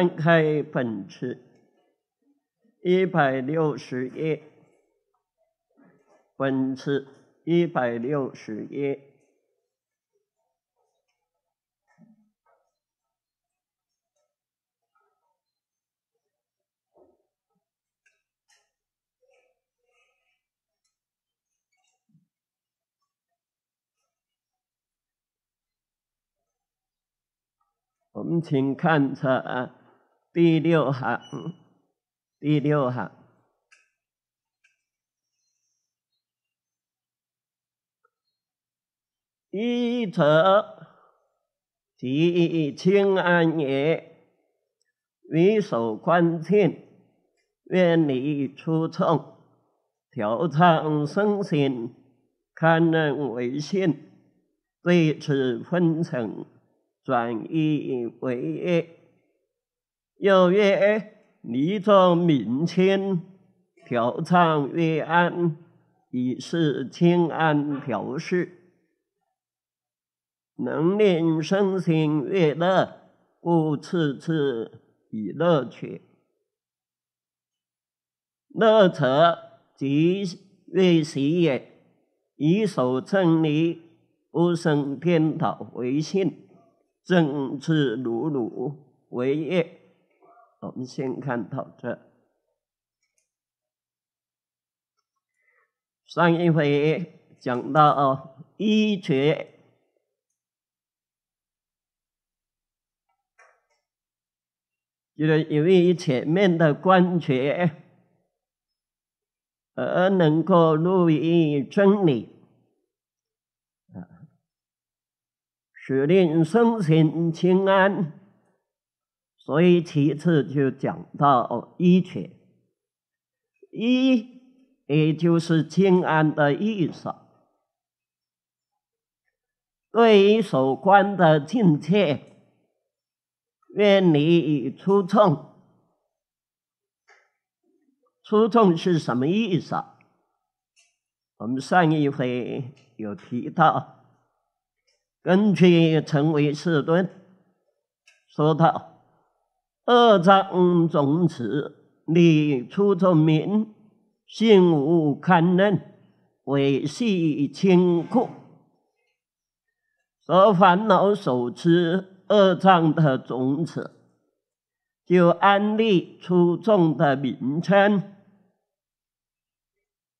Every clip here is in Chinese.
翻开本子一百六十页，本子一百六十页，我们请看册啊。第六行，第六行，一者即清安也，为首关切，愿你出重调畅身心，堪能为信，对此分成转意为业。又曰：离众明亲，调畅悦安，以是清安调适，能令身心悦乐，故次次以乐取。乐者，即乐喜也。以守正理，不生颠倒为信，正气如如为业。我们先看到这，上一回讲到医学，就是因为前面的关节，而能够入于真理，啊，使令身心清安。所以，其次就讲到一切，一也就是静安的意思。对于所观的境界，愿你以出众。出众是什么意思？我们上一回有提到，根据成为四端，说到。二障种子，立出众名，心无堪忍，为系清库，说烦恼手持二障的种子，就安立出众的名称，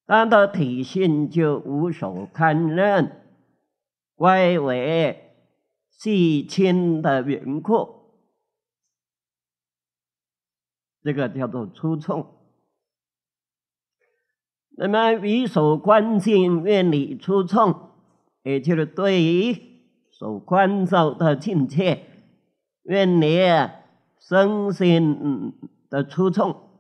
它的体性就无所堪忍，归为细清的缘故。这个叫做出众。那么，以所观境愿你出众，也就是对于所观照的境界，愿你身心的出重，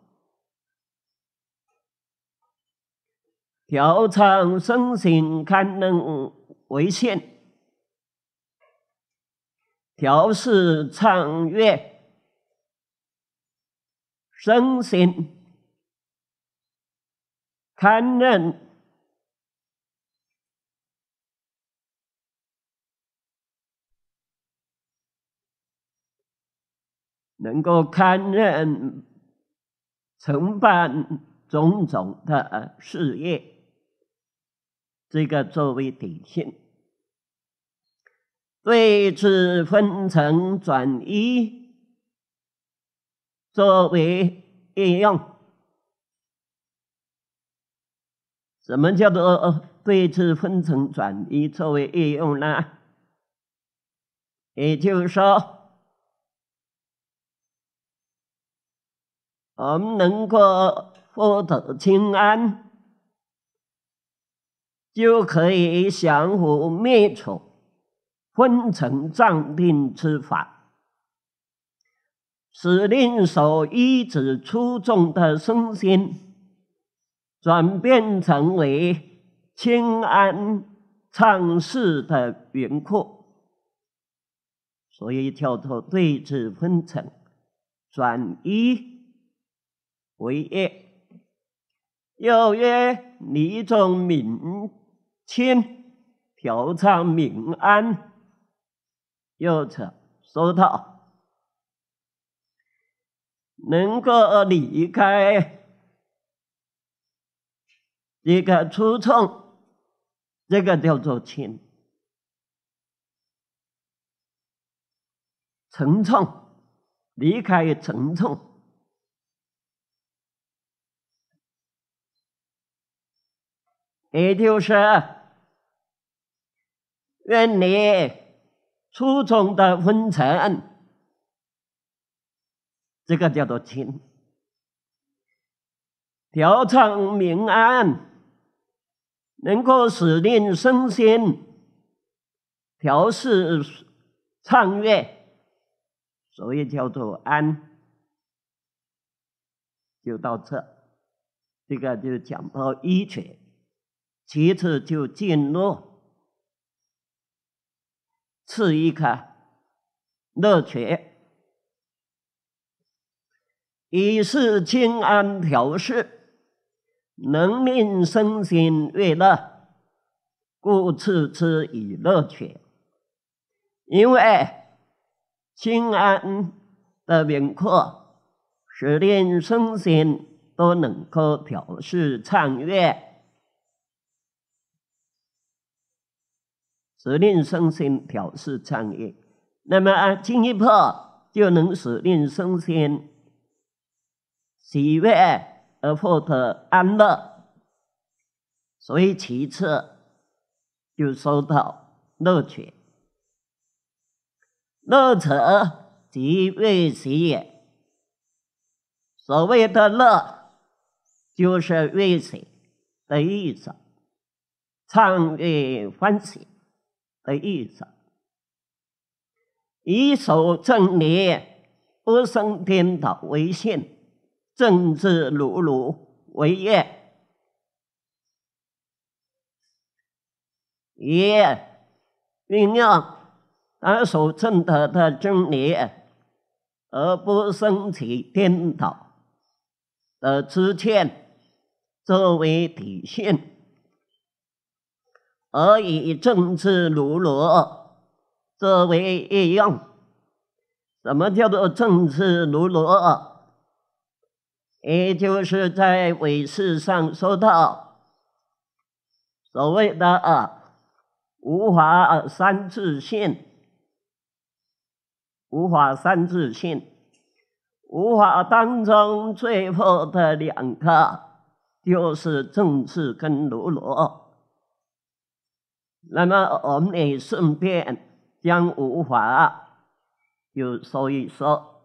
调畅身心，堪能为现，调试畅悦。生心堪任，能够堪任承办种种的事业，这个作为底线。对此分层转移。作为应用，什么叫做对峙分层转移作为应用呢？也就是说，我们能够获得清安，就可以降伏灭除分层暂定之法。使令所一直出众的身心，转变成为清安畅适的轮廓，所以叫做对峙分层，转一为二，又曰利众明清，调畅民安，又者说到。能够离开一个初衷，这个叫做情。沉重离开沉重，也就是远离初中的纷尘。这个叫做“清”，调畅明安，能够使令身心调适畅悦，所以叫做“安”。就到这，这个就讲到一拳，其次就进入次一个乐泉。以是清安调适，能令身心悦乐，故次之以乐取。因为清安的名客，使令身心都能够调适畅悦，使令身心调适畅悦。那么进一步就能使令身心。喜悦而获得安乐，所以其次就收到乐趣。乐者即为喜也。所谓的乐，就是为喜的意思，畅悦欢喜的意思。以守正念，不生颠倒为信。正治如如为业，业酝酿他所正得的真理，而不生起颠倒的知见作为底线，而以正治如如作为应用。什么叫做正治如如？也就是在卫视上说到所谓的啊无法三自性，无法三自性，无法当中最后的两个就是正治跟如来。那么我们也顺便将无法又说一说。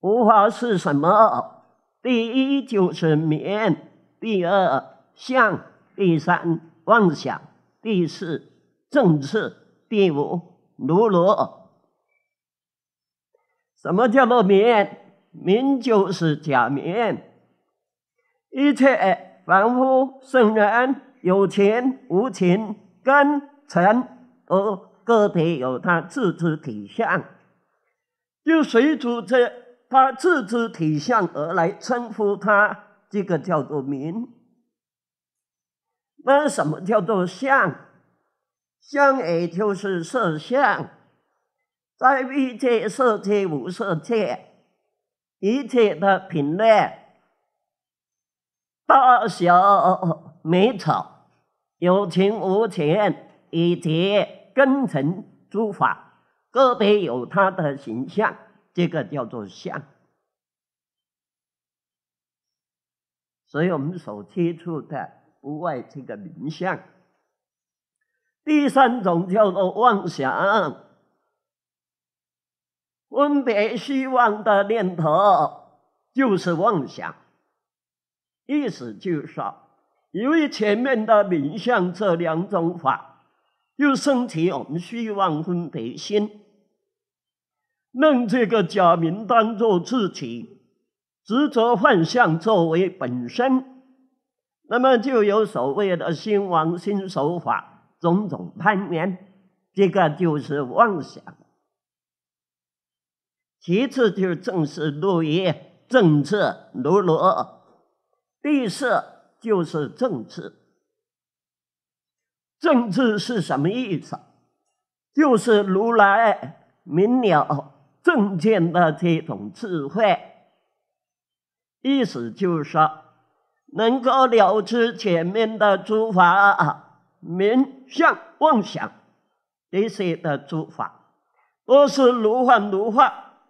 无法是什么？第一就是面，第二相，第三妄想，第四正治，第五如罗。什么叫做面？面就是假面，一切凡夫圣人、有情无情、根尘，而个别有他自知体相，就随处这。他自知体相而来称呼他，这个叫做名。那什么叫做相？相也就是色相，在一切色界、无色界一切的品类、大小、美丑、有情无情以及根尘诸法，个别有它的形象。一个叫做相，所以我们所接触的不外这个名相。第三种叫做妄想，分别希望的念头就是妄想。意思就是说，因为前面的名相这两种法，又升起我们虚妄分别心。认这个假名当做自己，执着幻象作为本身，那么就有所谓的新王新手法种种攀缘，这个就是妄想。其次就是正是六业，正治六罗。第四就是正治，正治是什么意思？就是如来明了。正见的这种智慧，意思就是说，能够了知前面的诸法、名相、妄想、这些的诸法，不是如幻如化，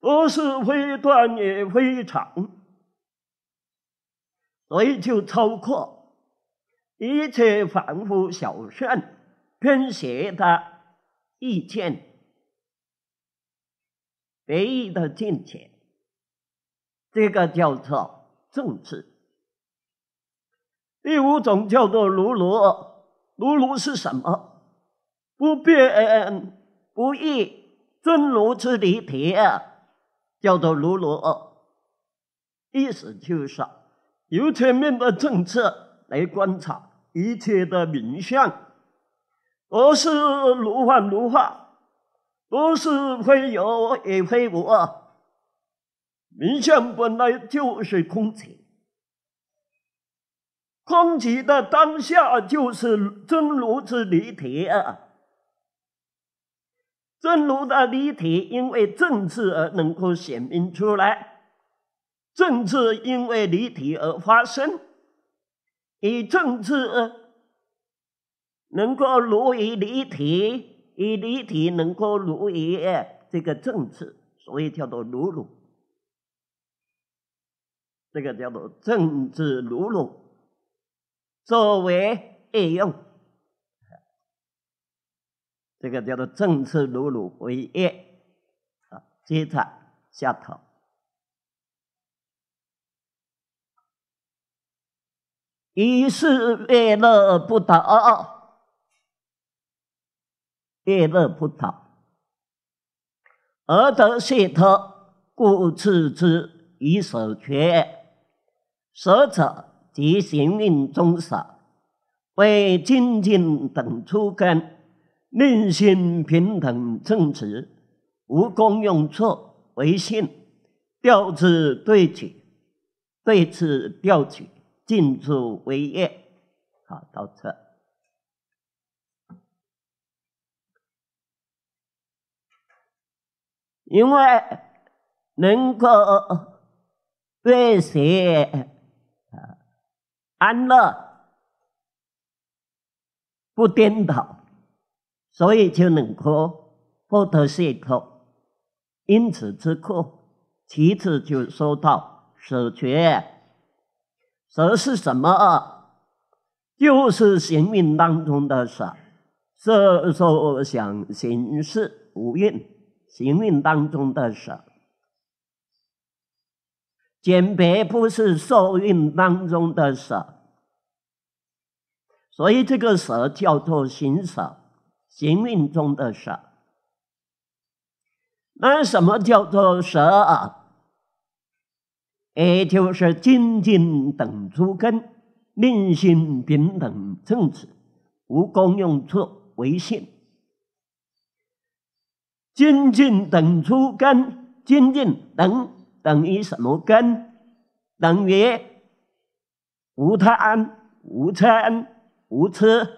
不是非短也非常，所以就超过一切凡夫小善偏邪的意见。别的境界，这个叫做政治。第五种叫做如如，如如是什么？不变不异，真如之体，叫做如如。意思就是由前面的政策来观察一切的名相，而是如幻如化。不是非有也非无，名相本来就是空气，空气的当下就是真如之离体啊！真如的离体，因为政治而能够显明出来，政治因为离体而发生，以政治能够如一离体。以离体能够如一，这个正次，所以叫做如如，这个叫做正次如如，作为应用，这个叫做正次如如为业，啊，接着下头。一世为乐不得，叶落不倒，而得解脱，故次之以舍缺，舍者即行运中舍，为精进等初根，内心平等正直，无功用错为性，调之对举，对此调举，尽出为业。好，到这。因为能够对谁安乐不颠倒，所以就能够获得解脱。因此之苦，其次就说到舍绝。舍是什么？就是生命当中的舍，色受想行识无蕴。行运当中的舍，减别不是受运当中的舍，所以这个舍叫做行舍，行运中的舍。那什么叫做舍？也就是金金等出根，令心平等正直，无功用处为性。精进等出根，精进等等于什么根？等于无贪、无嗔、无痴，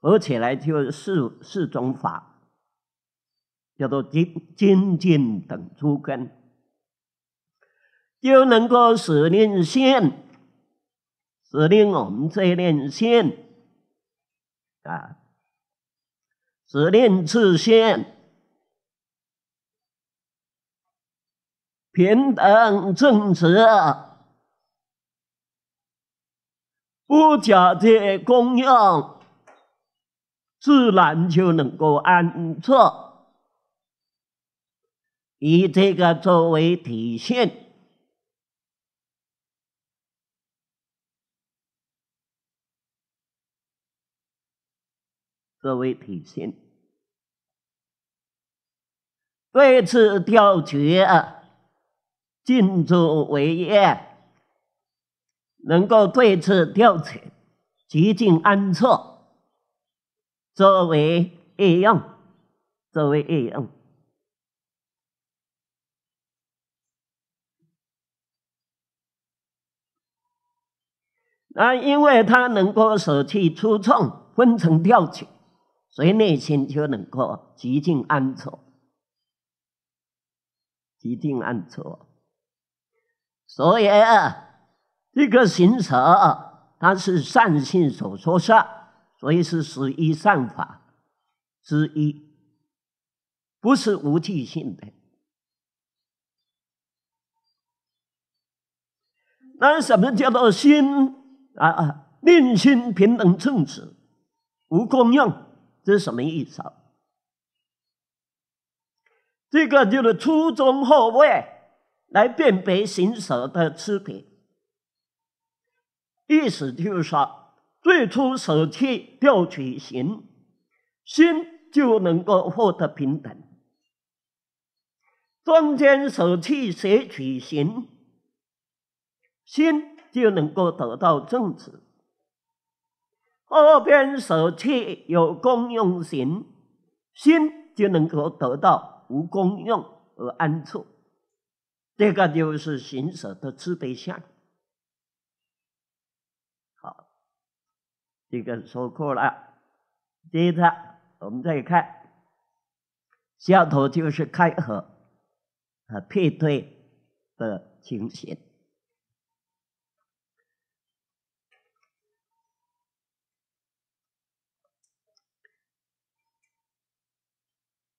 合起来就是四种法，叫做精精进等出根，就能够使令现，使令我们这念现啊，使令自现。平等正直，不假借供用，自然就能够安坐。以这个作为体现，作为体现，对此调啊。静坐为业，能够对此调遣，极尽安措，作为应用，作为应用。那因为他能够舍弃出众，分成调遣，所以内心就能够极尽安措，极尽安措。所以，啊，这个行啊，它是善性所说生，所以是十一善法之一，不是无记性的。那什么叫做心啊啊？心平等正直，无功用，这是什么意思？这个就是初中后位。来辨别行舍的区别，意思就是说，最初舍弃调取行，心就能够获得平等；中间舍弃舍取行，心就能够得到正直；后边舍弃有功用行，心就能够得到无功用而安处。这个就是行舍的慈悲心，好，这个说过了。接着我们再看，下头就是开合和配对的情形。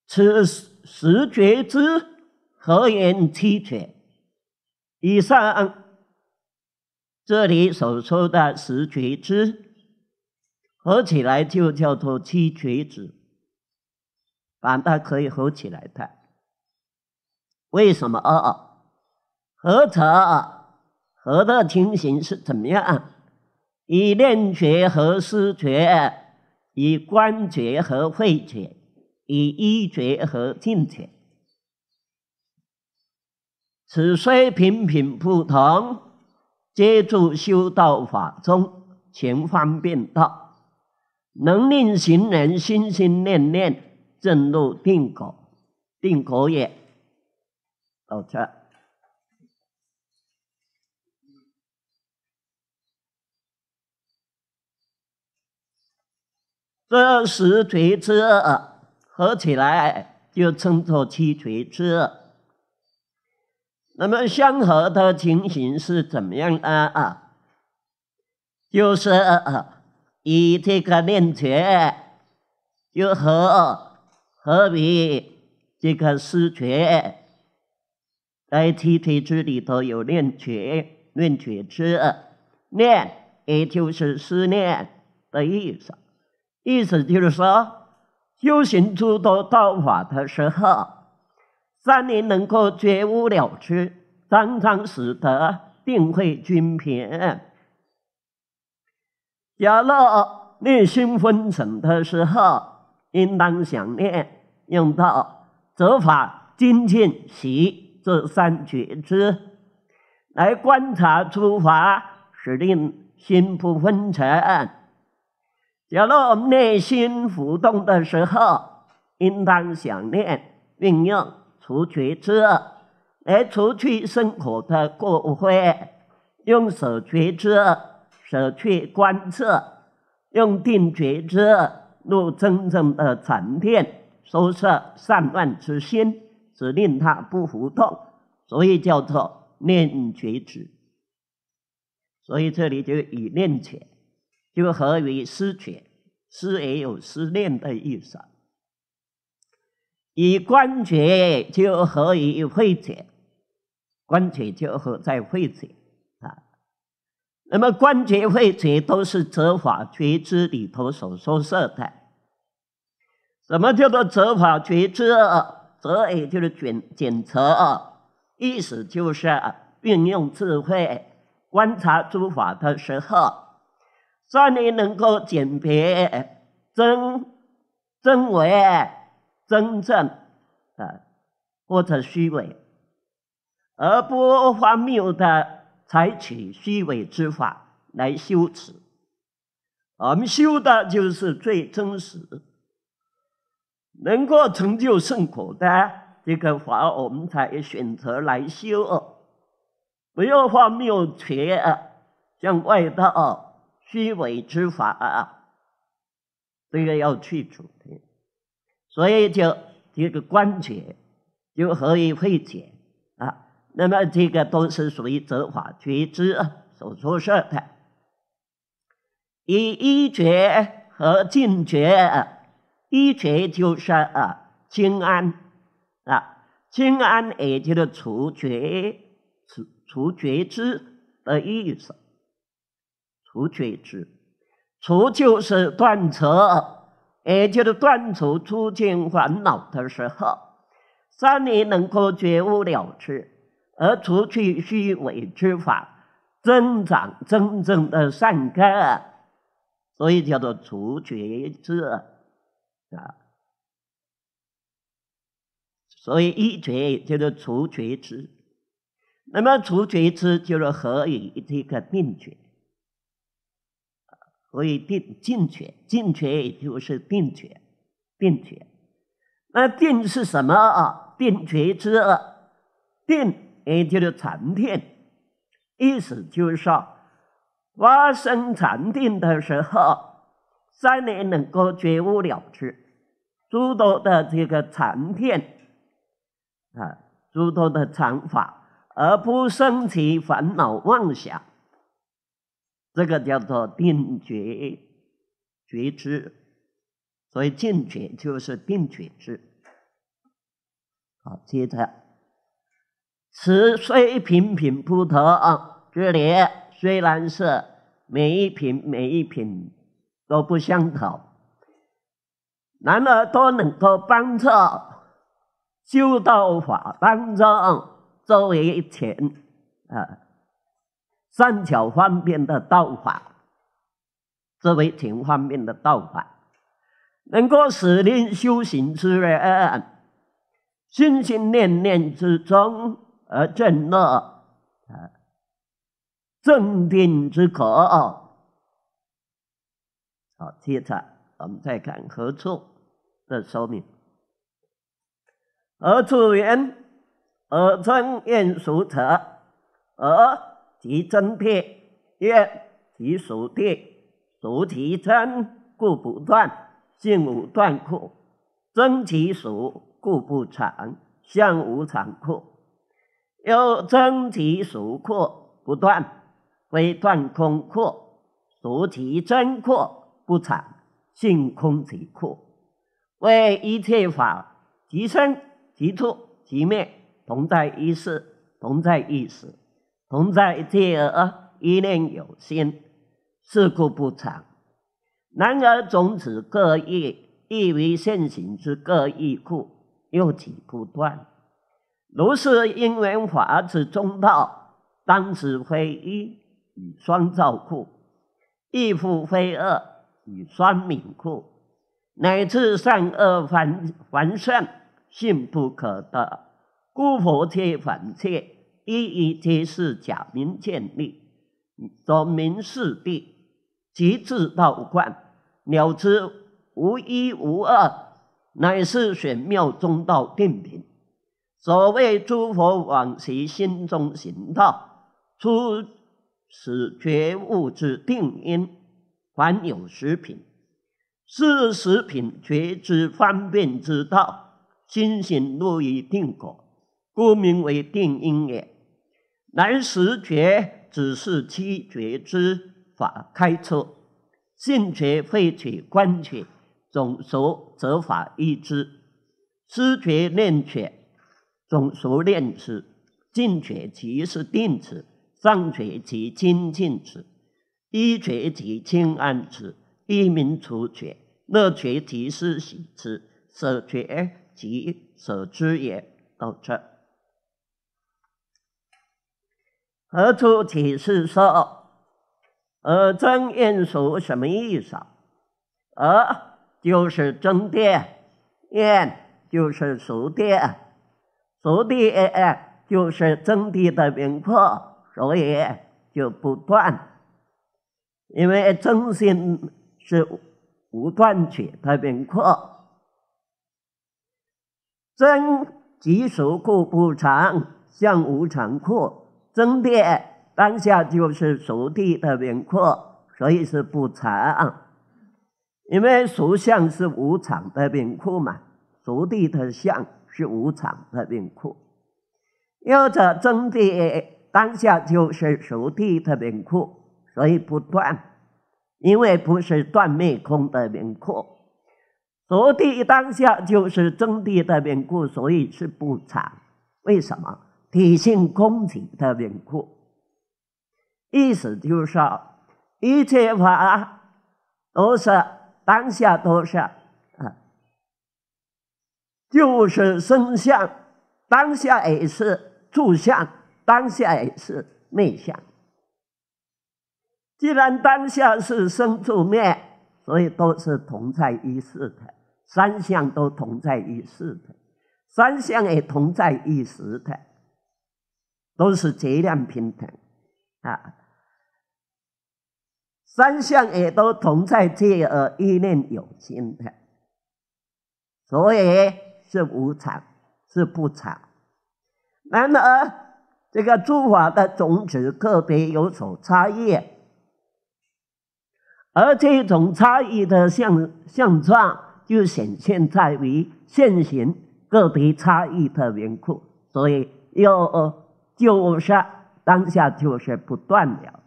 此时觉知。合言七绝。以上这里所说的十绝之，合起来就叫做七绝之，把它可以合起来的。为什么啊？合者合的情形是怎么样？以念绝和思绝，以观绝和会绝，以医绝和听绝。此虽品品不同，皆住修道法中前方便道，能令行人心心念念正入定果，定果也。六车，这十锤之二合起来就称作七锤之二。那么相合的情形是怎么样啊啊？就是以这个念觉，就合合比这个思觉，在天体宗里头有念觉，念觉之念，也就是思念的意思。意思就是说，修行诸多道法的时候。三年能够觉悟了之，三生使得定会均平。假若内心纷呈的时候，应当想念，用到诸法精进习这三觉知，来观察诸法，使令心不纷呈。假若内心浮动的时候，应当想念，运用。除之恶，来除去生活的过患；用手觉知，手去观测；用定觉知，入真正的沉片，收摄善乱之心，只令他不浮动，所以叫做念觉知。所以这里就以念觉，就合为思觉，思也有思念的意思。以观觉就可以会解，观觉就合在会解啊。那么观觉会觉都是正法觉知里头所说设的。什么叫做正法觉知？正也就是检检测，意思就是运用智慧观察诸法的时候，让你能够鉴别真真伪。真正，的或者虚伪，而不荒谬的采取虚伪之法来修持，我们修的就是最真实，能够成就圣果的这个法，我们才选择来修哦，不要荒谬全啊，向外道啊虚伪之法啊，这个要去除的。所以，就这个关节就可以会解啊。那么，这个都是属于走法觉知所说的。以一觉和净觉，一觉就是啊，静安啊，静安也就是除觉，除除觉知的意思，除觉知，除就是断除。也就是断除诸尽烦恼的时候，三年能够觉悟了知，而除去虚伪之法，增长真正的善根，所以叫做除觉之。啊。所以一觉就是除觉知，那么除觉知就是何以这个病觉？所以定进缺进缺也就是定缺定缺，那定是什么啊？定缺之二，定也就是禅定，意思就是说，发生禅定的时候，三年能够觉悟了之，诸多的这个禅片啊，诸多的禅法，而不生起烦恼妄想。这个叫做定觉觉知，所以静觉就是定觉知。好，接着，此虽品品不同，这里虽然是每一品每一品都不相同，然而都能够帮助修道法当中作为一品啊。三巧方便的道法，作为情方便的道法，能够使令修行之人，心心念念之中而证乐，啊正定之可。啊。好，接着我们再看何处的说明。何处人，而称念熟者，而。其真谛曰：其俗谛，足其真故不断，性无断故；真其俗故不常，相无常故。又真其俗故不断，非断空故；俗其真故不常，性空其故。为一切法，即生即出即灭，同在一世，同在一时。同在一界而一念有心，事故不常。然而种子各异，亦为现行之各异故，又起不断。如是因缘法之中道，当时非一与双照故，亦复非二与双泯故，乃至善恶凡凡圣性不可得，故佛切反切。一一皆是假名建立，所名是地，即自道观了知无一无二，乃是玄妙中道定品。所谓诸佛往其心中行道，出使觉悟之定因，凡有十品，是十品觉知方便之道，心行如一定果，故名为定因也。男十绝只是七绝之法开车，性绝废取官觉，总说则法一支；失绝恋觉，总说练持；进觉即是定持，上觉即清净持，一绝即清安持，一名除觉，乐觉即是喜持，舍觉即舍知也，道出。何处起是说？而真因俗”什么意思？而就是真的，念就是熟的，熟的哎就是真的的名破，所以就不断。因为真心是无断绝的名破，真即俗故不常，相无常故。真的，当下就是熟地的名故，所以是不常。因为属相是无常的名故嘛，熟地的相是无常的名故。又者，真谛当下就是熟地的名库，所以不断。因为不是断灭空的名库。熟地当下就是真谛的名故，所以是不常。为什么？体现空性特别酷，意思就是说一切法都是当下都是啊，就是生相当下也是住相，当下也是内相。既然当下是生住灭，所以都是同在一世的，三相都同在一世的，三相也同在一时的。都是质量平等，啊，三项也都同在，这而意念有心的，所以是无常，是不常。然而，这个诸法的种子个别有所差异，而这种差异的相相状，就显现在为现行个别差异的缘故，所以又就是当下就是不断了，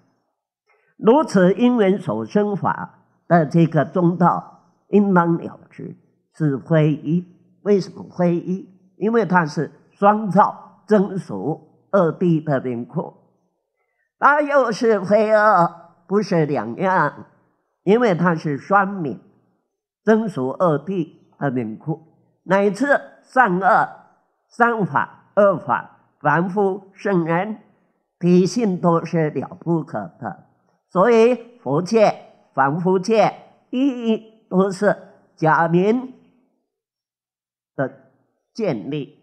如此因缘所生法的这个中道应当了知是非一。为什么非一？因为它是双照增熟二谛的轮廓。那又是非二，不是两样，因为它是双明增熟二谛的轮廓，乃至善恶善法恶法。凡夫圣人，天性都是了不可得，所以佛界、凡夫界，一一都是假名的建立。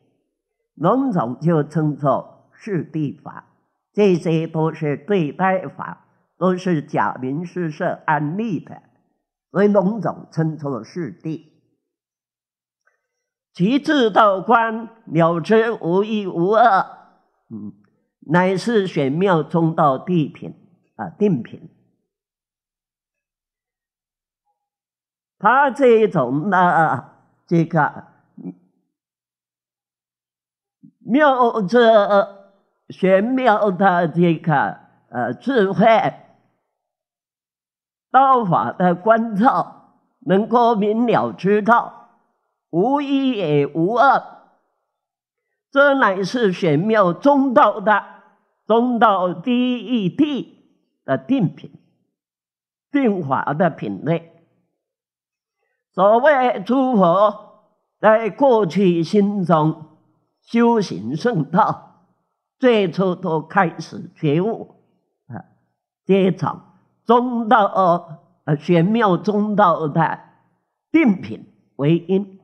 龙种就称作是地法，这些都是对待法，都是假名是设安利的，所以龙种称作是地。其至道观了知无一无二，嗯，乃是玄妙中道地品，啊，定品。他这一种呢，这个妙这玄妙的这个呃智慧道法的关照，能够明了知道。无一也无二，这乃是玄妙中道的中道第一 t 的定品定法的品类。所谓诸佛在过去心中修行圣道，最初都开始觉悟啊，这种中道啊玄妙中道的定品为因。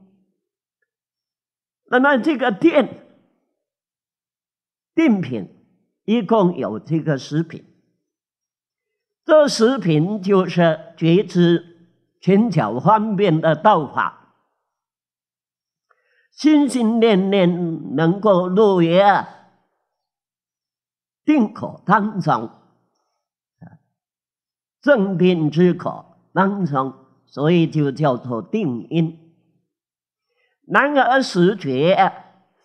那么这个店定品一共有这个食品，这食品就是觉知、全球方便的道法，心心念念能够入也，定可当从，正品之可当从，所以就叫做定因。然而十绝，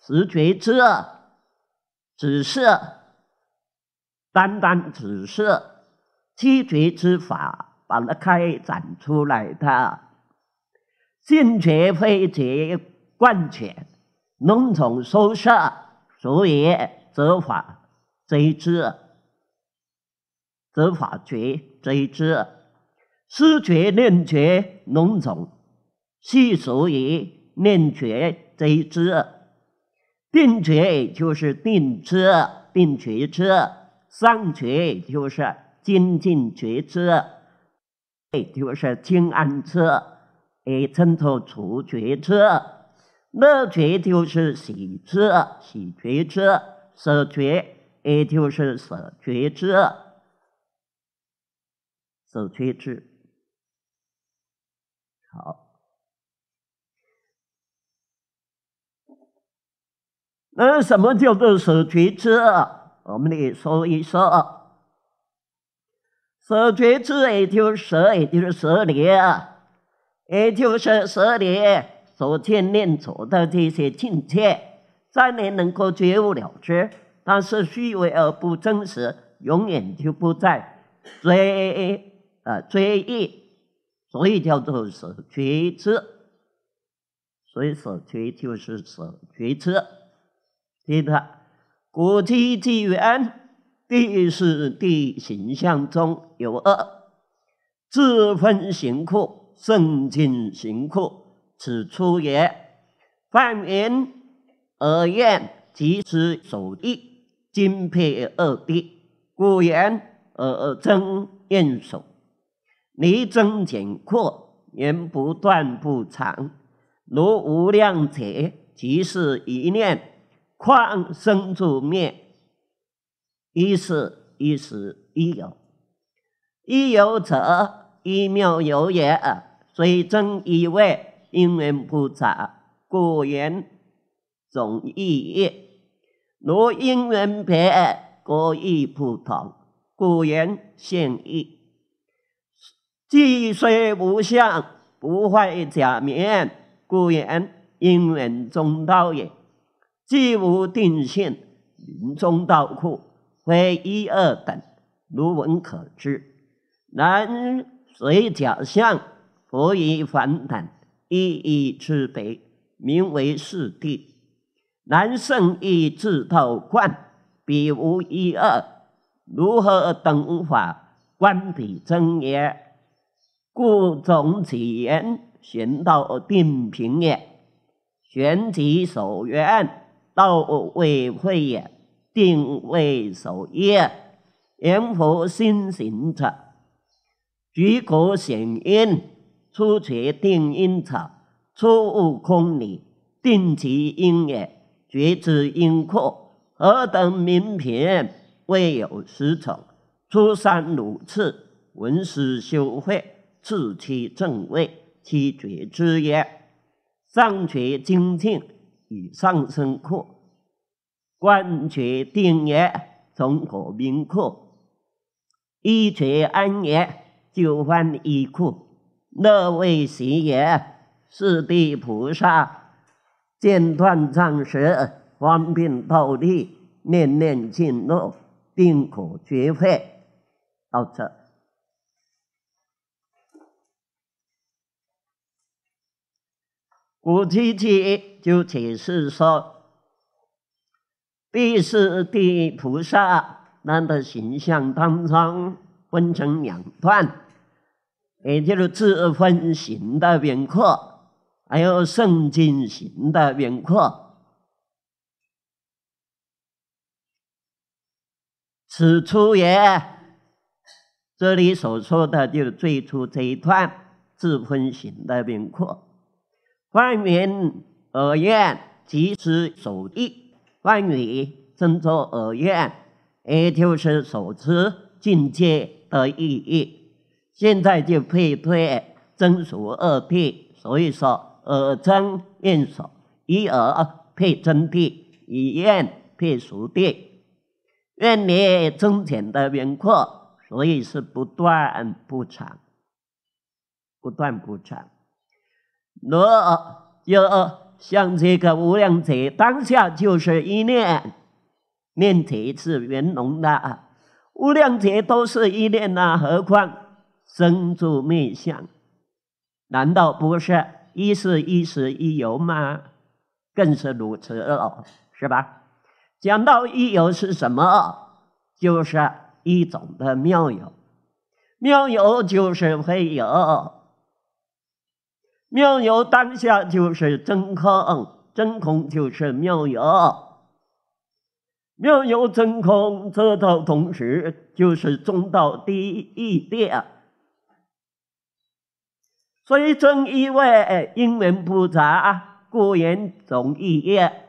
十绝之，二，只是单单只是七绝之法把它开展出来的，进绝非绝冠绝，浓重收摄，所以则法追之，则法绝追之，诗绝令绝浓重，系所以宁缺一知，定缺就是定车定缺车，上缺就是进进缺吃；哎就是进安车，哎称头出缺吃；漏缺就是喜车喜缺吃；失缺哎就是失缺车，失缺车，好。那什么叫做舍觉知啊？我们来说一说。舍觉知，也就是，也就是舍离，也就是舍离所见、念、做的这些境界，虽然能够觉悟了之。但是虚伪而不真实，永远就不在追啊追忆，所以叫做舍觉知。所以舍觉就是舍觉知。记得，古之积缘，地是地形象中有恶，自分行阔，身尽行阔，此出也。凡人而验，即是守地，今配二地。故言而真厌守。离真简阔，言不断不长，如无量劫，即是一念。况生住灭，一时一时一有，一有者一妙有也。虽真一味，因缘不杂，故言总义。如因缘别，各异不同，故言现义。既虽无相，不坏假名，故言因缘中道也。既无定性，临终道库，非一二等，如文可知。南水脚相佛以凡等一一之别，名为四谛。南胜一自道观，彼无一二，如何等法观彼真也。故总起言玄道定平也。玄极所缘。道为慧眼，定为守夜；人佛心行者，举国显因出觉定因者，出悟空理，定其因也。觉知因果，何等名品？未有实成。初三五次闻师修慧，自其正位，其觉知也。上觉精进。以上生苦，观决定也，从果名苦；一觉恩也，就分已苦。乐为喜也。四地菩萨，见断障时，方便道地，念念尽落，定可绝废。到此。古提迹就解释说，第四地菩萨那的形象当中分成两段，也就是自分型的轮廓，还有圣境型的轮廓。此处也，这里所说的，就是最初这一段自分型的轮廓。凡名而愿即是受意，凡欲增作而愿，也就是手持境界的意义。现在就配对真熟二谛，所以说耳真愿守，一耳配真谛，一愿配属谛。愿力增减的轮廓，所以是不断不偿，不断不偿。那就像这个无量劫当下就是一念，念劫是圆融的，无量劫都是一念呐，何况身住面相，难道不是一是一实一有吗？更是如此哦，是吧？讲到一有是什么？就是一种的妙有，妙有就是会有。妙有当下就是真空，真空就是妙有，妙有真空，这道同时就是中道第一点。以真亦为因缘不杂，故言总义也。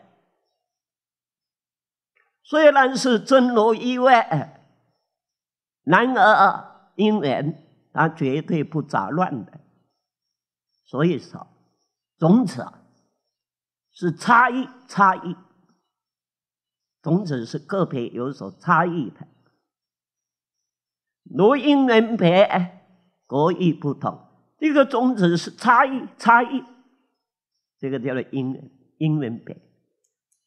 虽然是真如意外，然而因缘，它绝对不杂乱的。所以少，种子是差异差异，种子是个别有所差异的，如音文别，国异不同，这个种子是差异差异，这个叫做文英文别。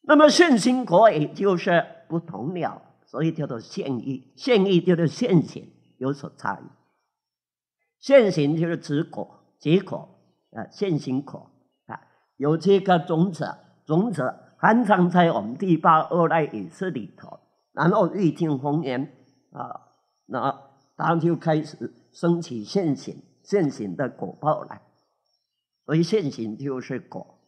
那么现行国也就是不同了，所以叫做现役，现役就是现行有所差异，现行就是结果结果。啊，现行口啊，有这个种子，种子含藏在我们第八、二代也是里头，然后欲听红颜啊，那他就开始升起现行，现行的果报来。所以现行就是果。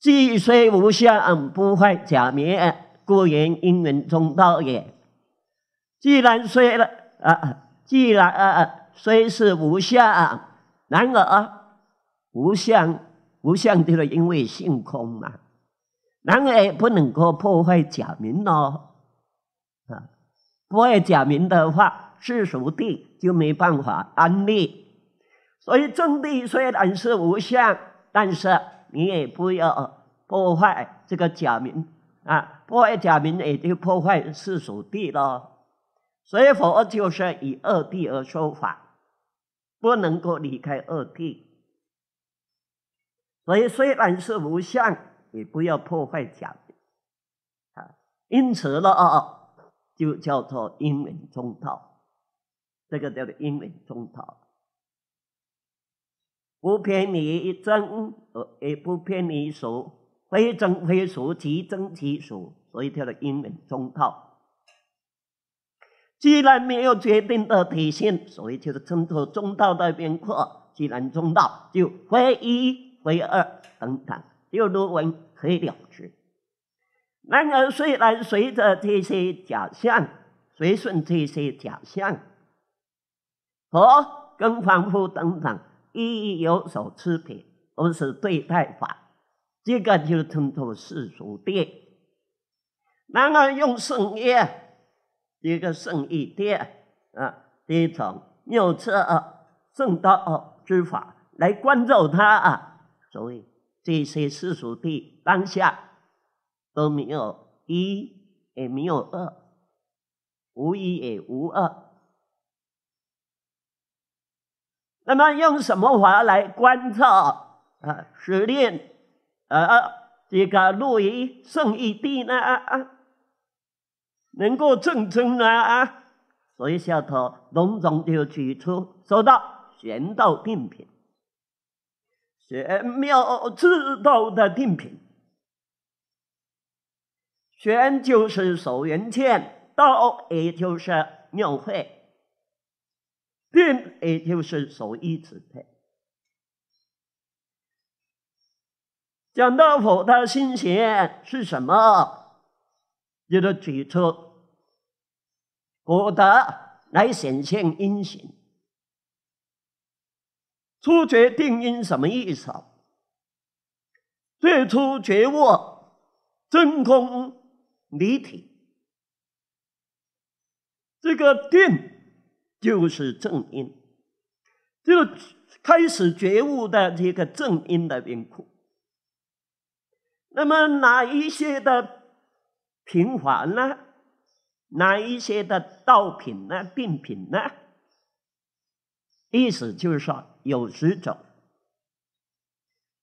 既虽无相，不坏假名，故言因缘中道也。既然虽了啊，既然啊。虽是无相，然而无相无相就是因为性空嘛。然而不能够破坏假名咯，啊，破坏假名的话，世俗地就没办法安立。所以正地虽然是无相，但是你也不要破坏这个假名啊，破坏假名也就破坏世俗地咯。所以佛就是以二谛而说法，不能够离开二谛。所以虽然是无相，也不要破坏的啊！因此呢啊，就叫做因缘中道，这个叫做因缘中道。不偏离真，而也不偏离俗，非真非俗，即真即俗，所以叫做因缘中道。既然没有决定的体现，所以就是称作中道的边号。既然中道，就非一非二等等，就如文可以了知。然而，虽然随着这些假象，随顺这些假象，和跟凡夫等等一一有所区别，都是对待法。这个就是称作世俗谛。然而，用圣业一个圣义地啊，第一种侧啊，圣道之法来关照他啊，所以这些世俗地当下都没有一，也没有二，无一也无二。那么用什么法来观测啊？十念啊这个入于圣义地呢啊啊！能够正真呢？所以小徒隆重就取出收到玄道定品，玄妙之道的定品，玄就是手元剑，道也就是庙会，定也就是手一指派。讲到佛的心弦是什么？一个举措，功德来显现因行，初觉定因什么意思？最初觉悟真空离体，这个定就是正因，就开始觉悟的这个正因的缘故。那么哪一些的？平缓呢？哪一些的道品呢？病品呢？意思就是说有十种。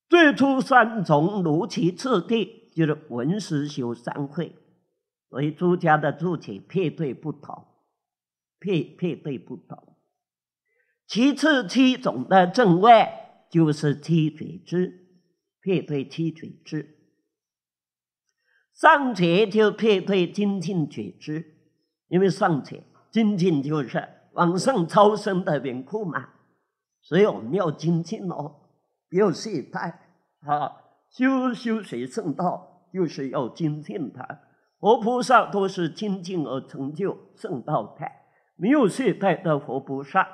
最初三种如其次第，就是文思修三会，所以诸家的住体配对不同，配配对不同。其次七种的正位就是七觉支，配对七觉支。上车就排队精进觉知，因为上车精进就是往上超生的故嘛，所以我们要精进哦，不要懈怠啊！修修学正道就是要精进的，佛菩萨都是精进而成就圣道的，没有懈怠的佛菩萨。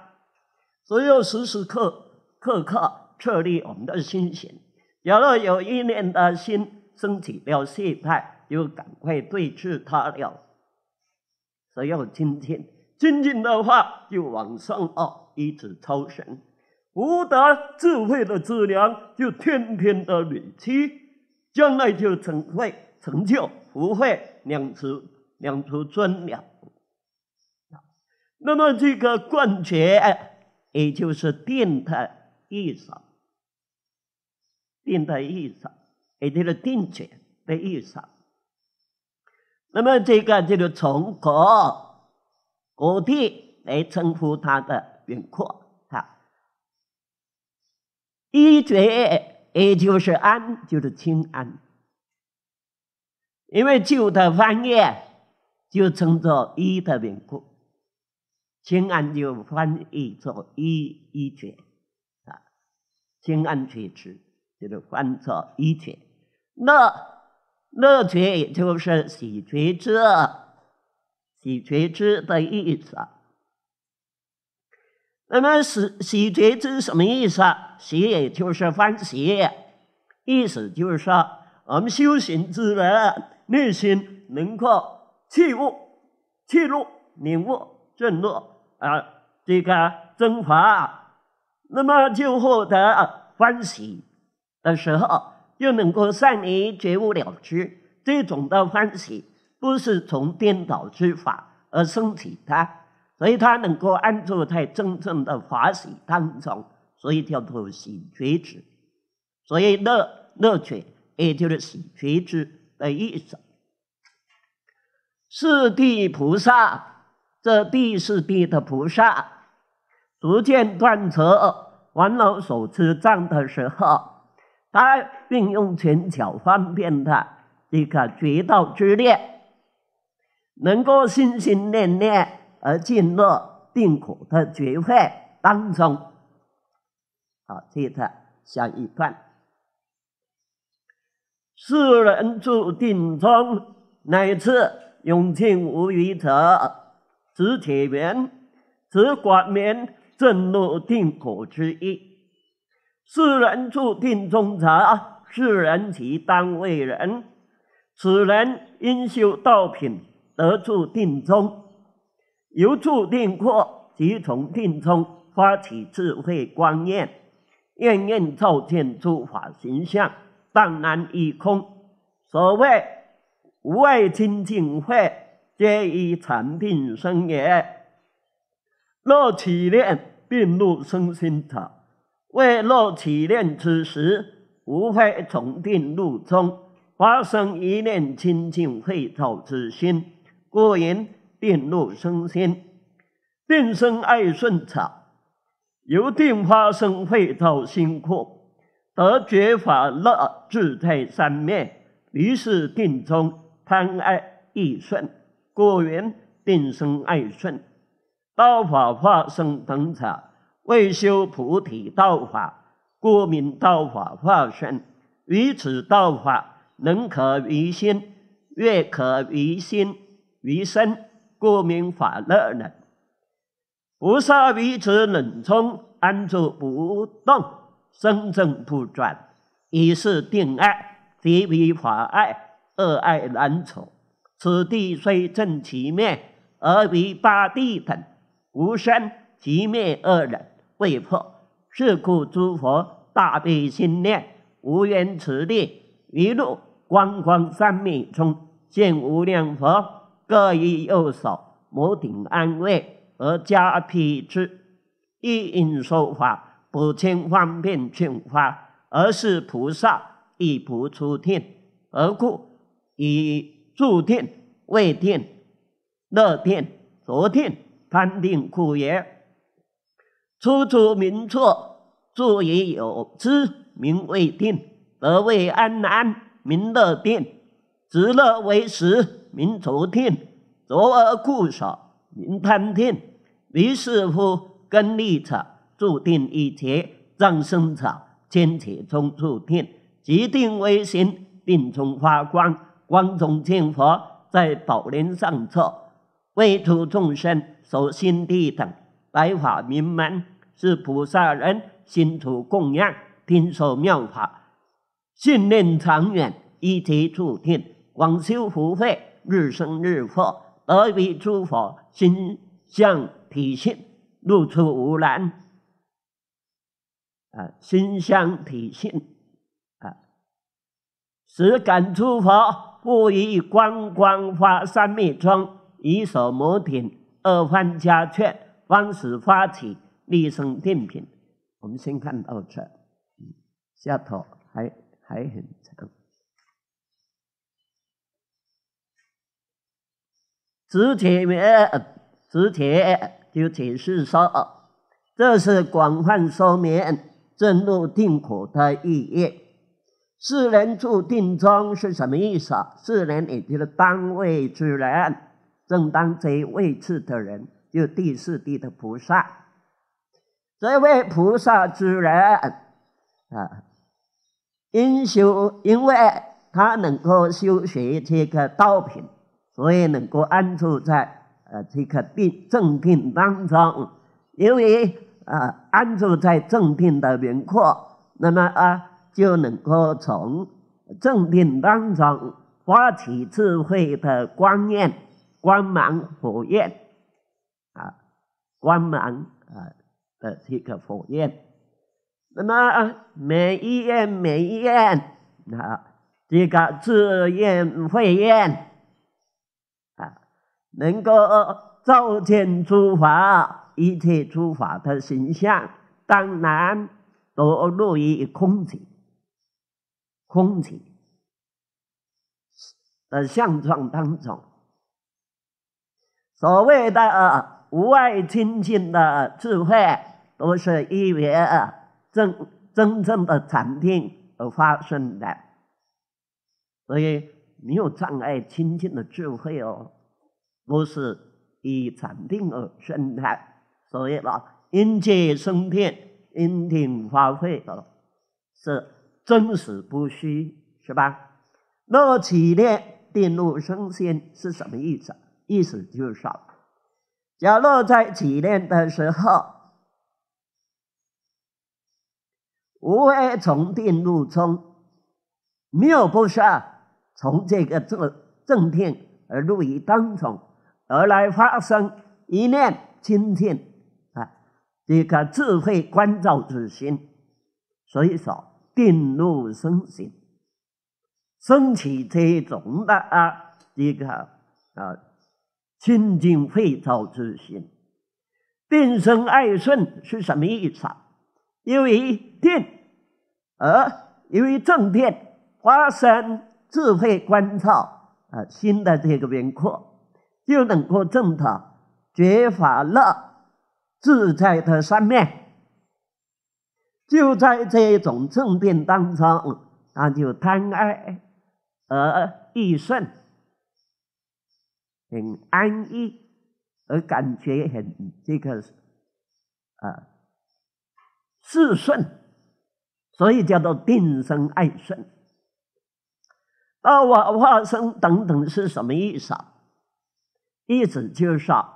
所以，时时刻刻刻刻确立我们的心情，有了有一念的心。体起了懈怠，就赶快对治他了。所以今天，今天的话就往上啊一直超神，福德智慧的质量就天天的累积，将来就成会成就福慧两足两足尊了。那么这个冠绝，也就是定态意思，定态意思。一定的定决被意思，那么这个就是从国国地来称呼他的轮廓哈。一决也就是安，就是清安，因为旧的翻译就称作一的名库，清安就翻译作一一决啊，清安决决就是翻译作一决。乐乐觉也就是喜觉知，喜觉知的意思。那么，喜喜觉知什么意思？啊？喜也就是欢喜，意思就是说，我们修行之人内心能够弃物、弃入、领悟、证悟啊，这个增法，那么就获得欢喜的时候。又能够善于觉悟了知，这种的欢喜不是从颠倒之法而升起的，所以它能够安住在真正的法喜当中，所以叫做喜觉知。所以乐乐趣也就是喜觉知的意思。四地菩萨，这第四地的菩萨逐渐断除烦恼所持障的时候。他运用拳脚方便的这个绝道之练，能够心心念念而进入定果的绝会当中。好，接着下一段：世人住定中，乃至永尽无余者，此铁圆、指广明正入定果之一。世人处定中者，世人其单位人。此人因修道品，得住定中，由住定扩，即从定中发起智慧观念，念念造见诸法形象，荡然一空。所谓无为清净慧，皆于禅定生也。若起念，并入身心者。未若起念之时，无非从定入中发生一念清净慧照之心。故言定入生心，定生爱顺草。由定发生慧照心阔，得觉法乐自在三昧。于是定中贪爱亦顺，故言定生爱顺。道法发生等草。为修菩提道法，故名道法化身。于此道法，能可于心，略可于心于身，故名法乐人。菩萨于此忍冲，安住不动，身正不转，以是定爱，即为法爱，恶爱难除。此地虽正其灭，而为八地等无生，即灭二人。被迫，是故诸佛大悲心念无缘此力，一路观光三昧中，见无量佛各以右手摩顶安慰而加辟之，一因说法，不轻方便劝发，而是菩萨以菩出定，而故以住定为定，乐定、佛定、贪定、苦也。出处名错，坐也有之；名未定，得为安，安名乐定，执乐为实。名足定，着而固守；名贪定。于是乎根利者，注定一切让生者，千且从处定，即定为行，定从发光，光从见佛，在宝林上策，为度众生守心地等，白法明门。是菩萨人心土供养，听受妙法，信念长远，一切注天广修福慧，日生日破，而与诸佛心相体性，露出无难。啊，心相体性啊，使感诸佛不以光光发三昧中，以手摩顶，二凡加却，方始发起。立生定品，我们先看到这，下头还还很长。直铁名，直铁就解释说，这是广泛说明正入定苦的意义。四人住定中是什么意思？啊？四人也就是当位之人，正当一位次的人，就第四地的菩萨。这位菩萨之人，啊，因修，因为他能够修学这个道品，所以能够安住在呃这个定正定当中。因为啊安住在正定的轮廓，那么啊就能够从正定当中发起智慧的光焰、光芒、火焰，啊，光芒啊。呃，这个火焰，那么每一美每一焰啊，这个自焰、会焰啊，能够照见诸法一切诸法的形象，当然都落于空性、空性的相状当中。所谓的无碍清净的智慧。都是为啊，真真正的禅定而发生的，所以没有障碍清净的智慧哦，不是以禅定而生的，所以呢，因界生片，因庭发挥的，是真实不虚，是吧？那么起念定入生心是什么意思？意思就是说，假如在起念的时候。无碍从定入宗，妙不是从这个正正定而入于当中，而来发生一念清净啊，这个智慧关照之心。所以说，定入生心，生起这种的啊，这个啊清净慧照之心。定生爱顺是什么意思？啊？由于定，呃，由于正变发生智慧关照啊，新的这个轮廓，就能够证得觉法乐自在的上面。就在这种正变当中，他就贪爱而易顺，很安逸，而感觉很这个啊。自顺，所以叫做定生爱顺，道我化生等等是什么意思？啊？意思就是说，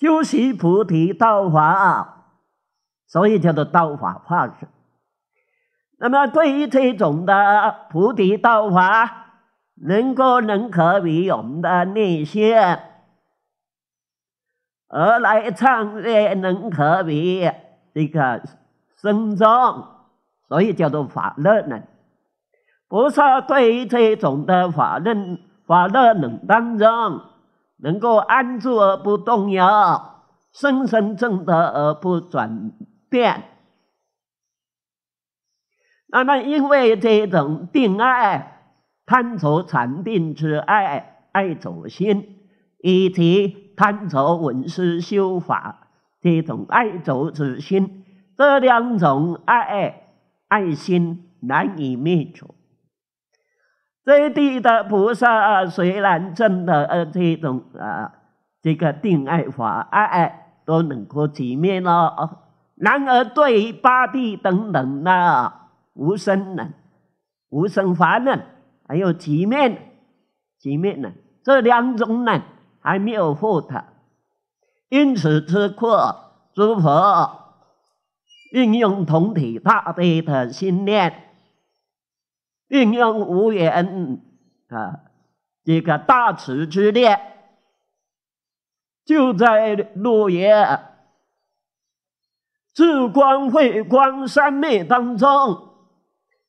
修习菩提道法啊，所以叫做道法化身。那么对于这种的菩提道法能够认可比我们的那些，而来唱念能可比这个。增长，所以叫做法乐呢。菩萨对于这种的法论法乐能当中，能够安住而不动摇，生生正德而不转变。那么，因为这种定爱，贪着禅定之爱、爱走心，以及贪着文思修法这种爱走之心。这两种爱爱爱心难以灭除。这地的菩萨虽然真的呃这种啊这个定爱法爱爱都能够体面了，然而对于八地等等那无生人、无生法人还有体面、体面人这两种人还没有获得，因此之故，诸佛。运用同体大悲的信念，运用无缘啊，这个大慈之念，就在路也自观慧观三昧当中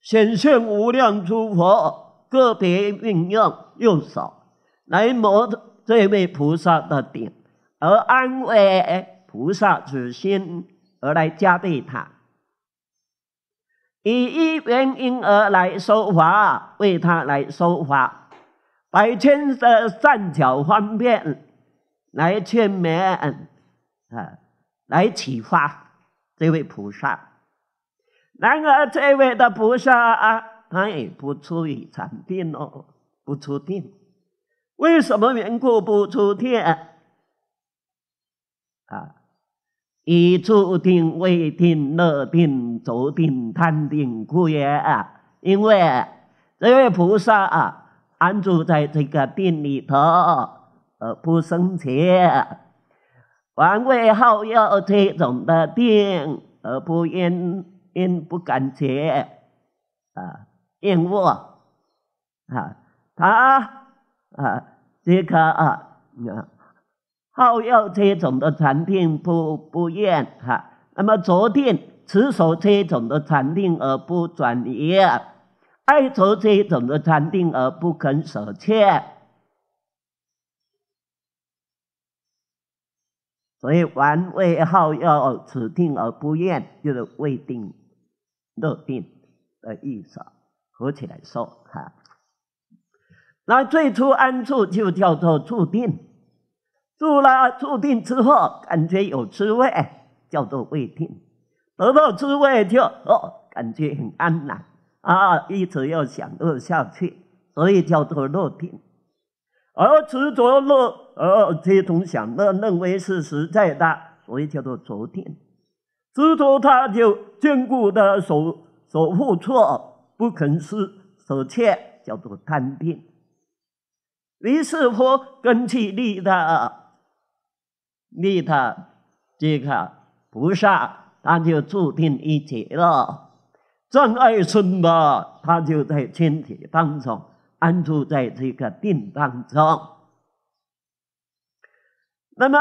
显现无量诸佛，个别运用右手来磨这位菩萨的顶，而安慰菩萨之心。而来加对他，以一元因而来说法，为他来说法，百千的善巧方便来劝勉啊，来启发这位菩萨。然而这位的菩萨啊，他也不出一禅定哦，不出定。为什么缘故不出定？啊？以注定为定，乐定、住定、贪定、苦也。因为这位菩萨啊，安住在这个定里头，而不生邪；完位后又这种的定，而不因因不敢觉啊、厌恶啊，他啊，这个啊，你看。好要这种的禅定不不厌哈，那么昨天持守这种的禅定而不转移，爱着这种的禅定而不肯舍弃，所以玩味好要此定而不厌，就是未定乐定的意思，合起来说哈。那最初安住就叫做住定。住了，注定之后，感觉有滋味，叫做未定；得到滋味就哦，感觉很安然啊，一直要享乐下去，所以叫做乐定。而执着乐而这种享乐，认为是实在的，所以叫做昨天。执着他就坚固的守守护错，不肯失舍切，叫做贪定。于是乎，根据力的。立他这个菩萨，他就注定一劫了；正爱生吧，他就在身体当中安住在这个定当中。那么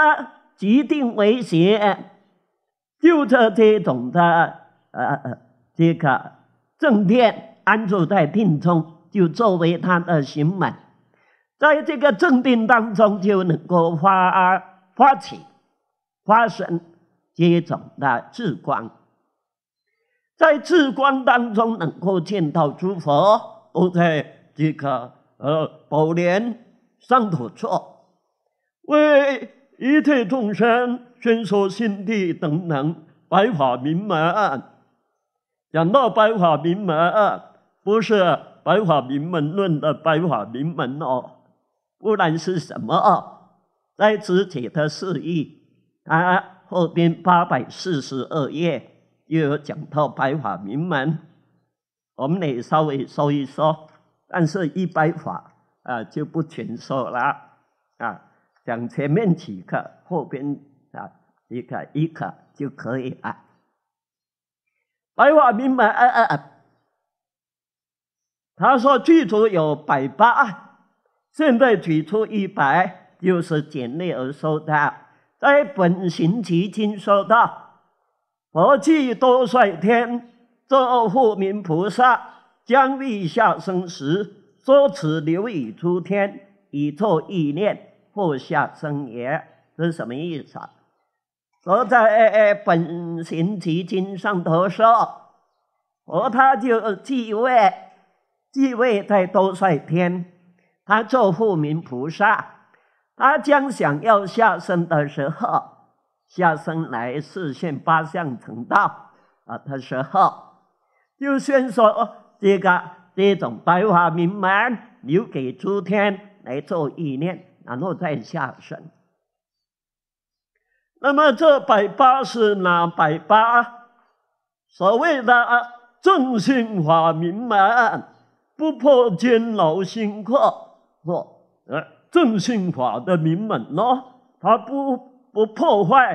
即定为邪，就是这种的呃这个正定安住在定中，就作为他的行为，在这个正定当中就能够发。发起、发生、这种的智光，在智光当中能够见到诸佛都在这个呃宝莲上土坐，为一切众生宣说心地等等白法名门。讲到白法名门，不是白法名门论的白法名门哦，不然是什么啊？在肢体的示意，啊后边八百四十二页又有讲到白法名门，我们得稍微说一说，但是一百法啊就不全说了啊，讲前面几个后边啊一个一个就可以了。白法名门啊啊啊，他说最初有百八，现在举出一百。又是简略而说道，在本行集经说道：“佛即多帅天做护名菩萨，将欲下生时，说此流已诸天以作意念或下生也。这是什么意思？啊？我在诶诶本行集经上头说，佛他就继位继位在多帅天，他做护名菩萨。他将想要下生的时候，下生来实现八相成道啊！的时候，就先说，这个这种白话名门留给诸天来做意念，然后再下生。那么这百八是哪百八？所谓的正性法名门，不破坚牢心，阔，不？呃，正心法的名门哦，他不不破坏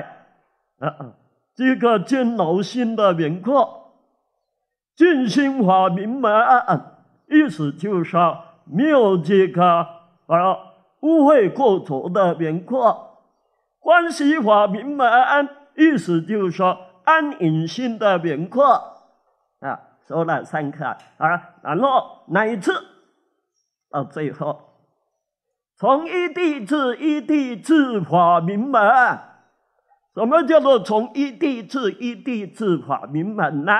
啊，这个敬老心的名课。正心法名门，意思就是说没有这个啊污秽过错的名课。欢喜法名门，意思就是说安隐心的名课啊。说了三课啊，然后乃至到最后。从一地至一地至法明门，什么叫做从一地至一地至法明门呢？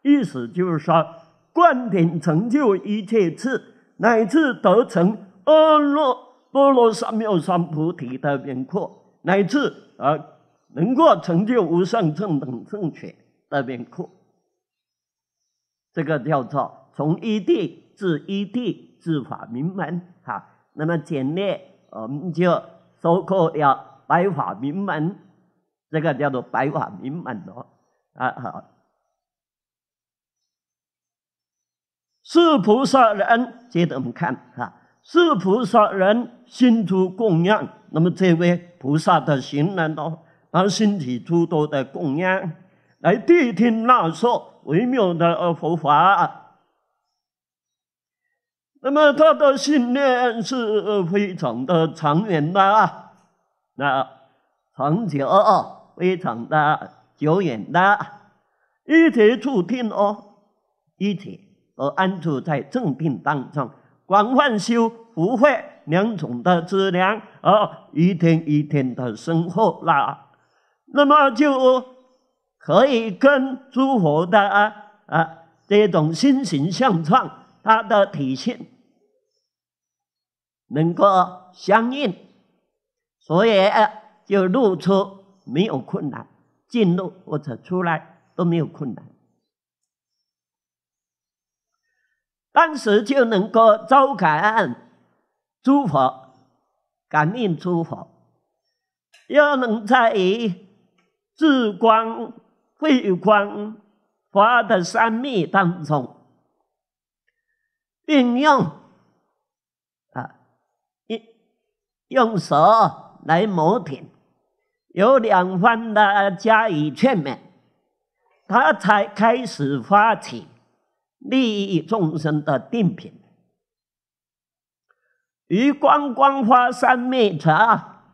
意思就是说，灌顶成就一切次，乃至得成阿耨多罗三藐三菩提的名阔，乃至啊能够成就无上正等正觉的名阔。这个叫做从一地至一地至法明门。哈。那么前呢，我们就收过了白法名门，这个叫做白法名门哦。啊好，是菩萨人，接着我们看哈，是菩萨人心出供养。那么这位菩萨的行人都，他身体诸多的供养，来谛听那说微妙的佛法。那么他的信念是非常的长远的，啊，那长久哦，非常的久远的，一切注定哦，一切而安住在正定当中，广泛修福慧两种的资粮，哦，一天一天的生活啦，那么就可以跟诸佛的啊啊这种心形相创，它的体现。能够相应，所以就露出没有困难，进入或者出来都没有困难。当时就能够周感诸佛感应诸佛，又能在智光慧光华的三密当中运用。用手来磨平，有两方的加以劝勉，他才开始发起利益众生的定品。于观光花三昧茶，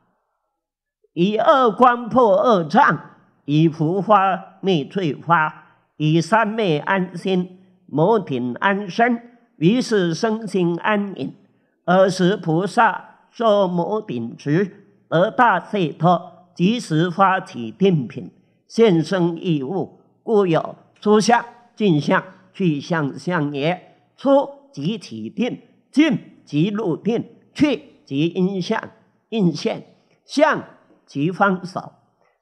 以二光破二障，以佛花灭翠花，以三昧安心磨顶安身，于是身心安宁，尔时菩萨。受摩顶持，得大解脱，及时发起定品，现生异物，故有初相、静相、去相、相也。出即起定，进即入定，去即因相，应现，相即放手。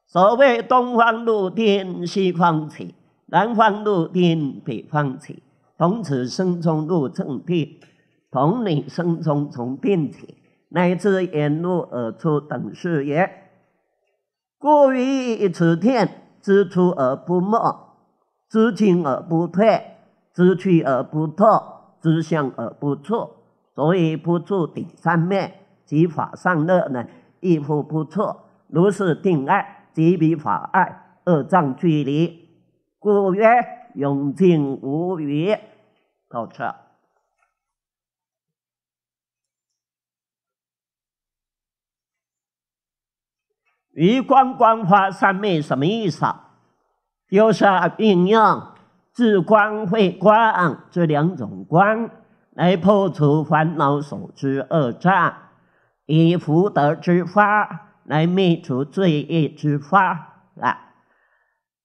所谓东方入定，西方起；南方入定，北方起。同此生中入正定，同理生中从定起。乃至沿路而出等事也。故于此天知出而不没，知进而不退，知去而不拓，知向而不辍。所以不著第三昧，即法上乐呢亦复不错。如是定爱即彼法爱二障距离，故曰永尽无余。告辞。余光观花三昧什么意思？就是运用智光会光这两种光来破除烦恼所知恶障，以福德之法来灭除罪业之法啊！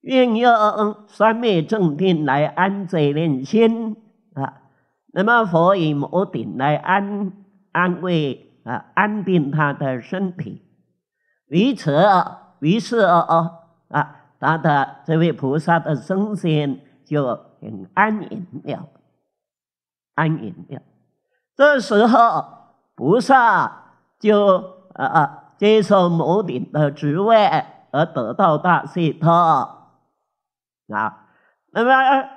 运用三昧正定来安住内心啊！那么佛以摩顶来安安慰啊，安定他的身体。于此，于是，哦，哦啊，他的这位菩萨的身心就很安宁了，安宁了。这时候，菩萨就啊啊接受某顶的职位而得到大解脱，啊，那么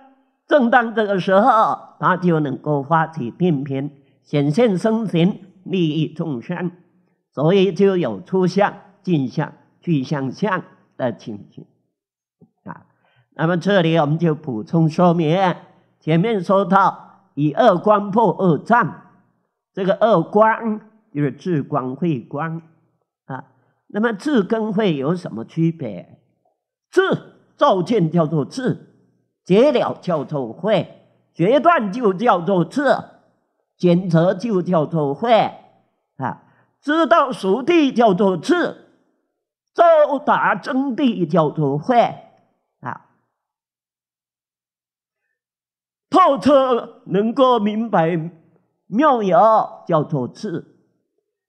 正当这个时候，他就能够发起定频，显现身形，利益众生，所以就有出现。镜像具象像的情形啊，那么这里我们就补充说明，前面说到以二光破二障，这个二光就是智光慧光啊。那么智跟慧有什么区别？智照见叫做智，截了叫做慧，决断就叫做智，检择就叫做慧啊。知道熟地叫做智。到达真谛叫做慧啊，透彻能够明白妙有叫做智，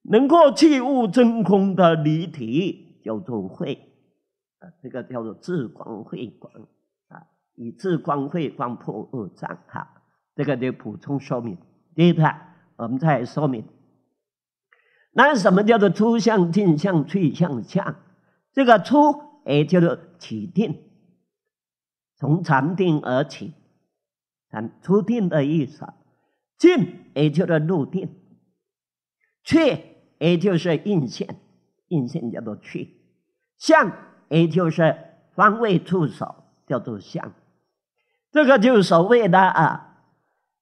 能够弃物真空的离体叫做慧啊，这个叫做智光慧光啊，以智光慧光破二障哈，这个得补充说明。第一排我们再说明，那什么叫做出相、净相、去相、相？这个出也就是起定，从禅定而起，看出定的意思。进也就是入定，去也就是印现，印现叫做去。向也就是方位触手，叫做向。这个就是所谓的啊，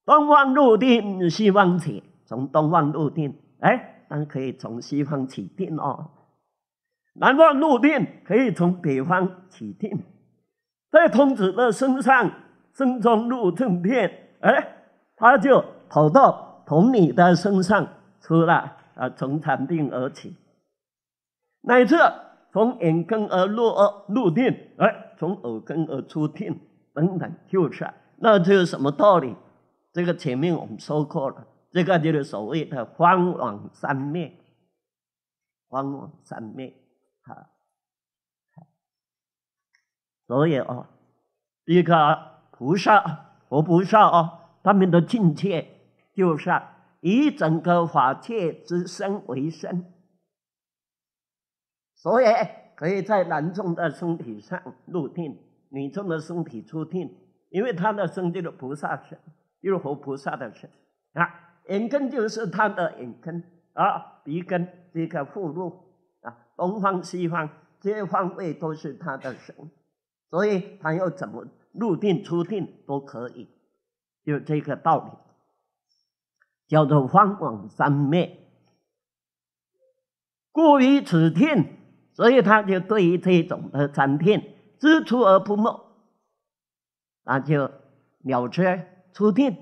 东方入定，西方起。从东方入定，哎，但可以从西方起定哦。南方入电可以从北方起电，在童子的身上身中入正片，哎，他就跑到同你的身上出来，啊，从禅定而起。乃至从眼根而漏入电，哎，从耳根而出电等等，就是那这是什么道理？这个前面我们说过了，这个就是所谓的“方网三灭”，方网三灭。好，所以啊，一个菩萨和菩萨啊，他们的境界就是以整个法界之身为身，所以可以在男众的身体上入定，女众的身体出定，因为他的身就是菩萨身，就是和菩萨的身啊，眼根就是他的眼根啊，鼻根是一个附录。啊，东方西方，这些方位都是他的神，所以他要怎么入定出定都可以，就这个道理，叫做方广三昧。故于此定，所以他就对于这种的禅定，知出而不默，那就了知出定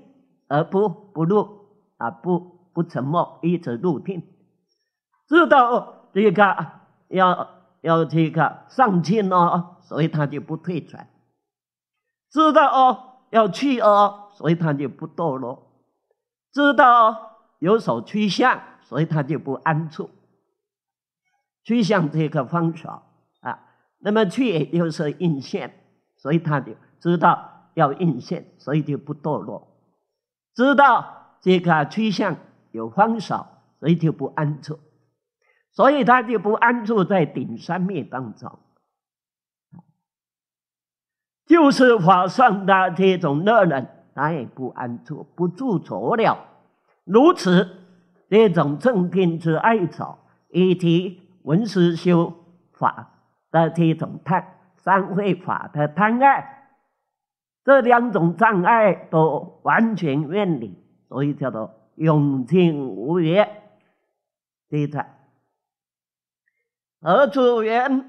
而不不入啊，不不沉默，一直入定，知道。这个要要这个上进哦，所以他就不退转。知道哦，要去哦，所以他就不堕落。知道哦、有所趋向，所以他就不安住。趋向这个方向啊，那么去也就是应现，所以他就知道要应现，所以就不堕落。知道这个趋向有方少，所以就不安住。所以他就不安住在顶三面当中，就是法上的这种乐人，他也不安住，不住着了。如此，这种正定之爱草，以及文思修法的这种贪，三会法的贪爱，这两种障碍都完全远离，所以叫做永静无余。对的。何主言？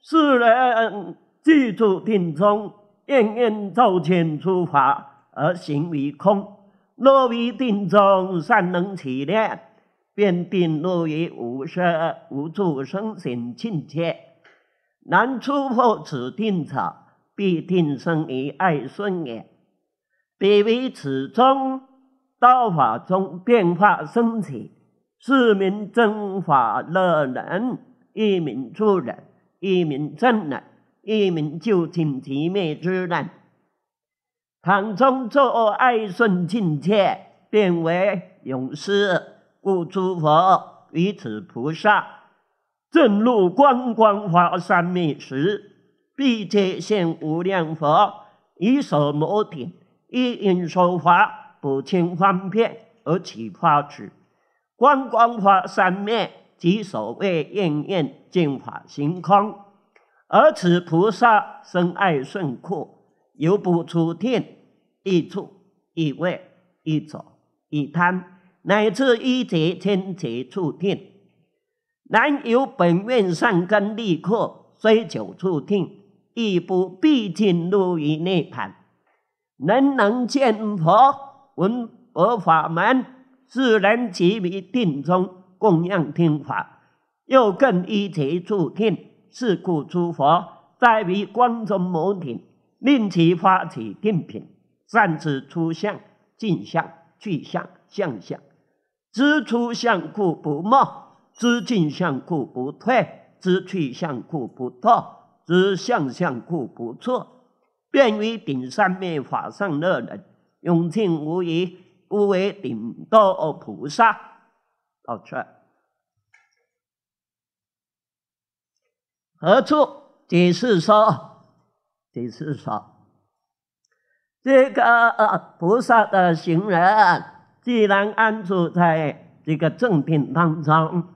世人既住定中，应应造遣出法而行为空。若为定中善能起念，便定若于无色无住生心境界。难出破此定者，必定生于爱顺也。彼为此中道法中变化生起，是名正法乐人。一名助人，一名正人，一名救尽其灭之人。唐宗作恶爱顺亲切，变为勇士。故诸佛于此菩萨正入观光华三昧时，必皆现无量佛以手摩顶，一音说法，不轻方便而起法之。观光华三昧。即所谓“应愿净法行空”，而此菩萨深爱顺苦，犹不出天，一出一外，一走，一贪，乃至一劫千劫处定。然由本愿善根立刻，虽久处定，亦不必进入于涅盘。人能见佛闻佛法门，自然即迷定中。供养听法，又更依其处听是故诸佛，在于观中摩顶，令其发起定品，善知出相、进相、去相、相相。知出相故不默，知进相故不退，知去相故不透，知相相故不错，便于顶三昧法上乐人，永庆无疑，无为顶多二菩萨。到这，何处即是说？即是说，这个菩萨的行人，既然安住在这个正品当中，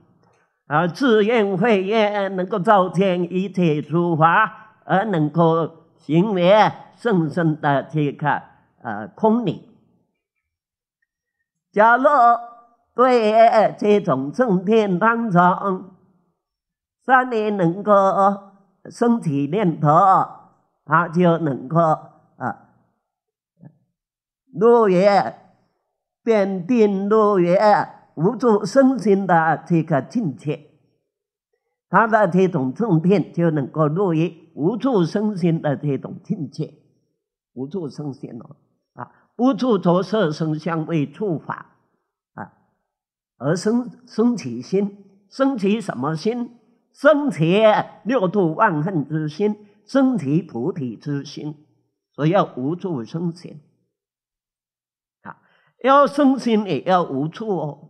而自愿会愿能够照见一切诸法，而能够行为甚深的这个呃空理。假若对，这种正念当中，当你能够升起念头，他就能够啊，入月遍定入月无处身心的这个境界。他的这种正念就能够入于无处身心的这种境界，无处身心哦，啊，无处着色声香味触法。而生生起心，生起什么心？生起六度万恨之心，生起菩提之心，所以要无住生心。啊，要生心也要无处哦，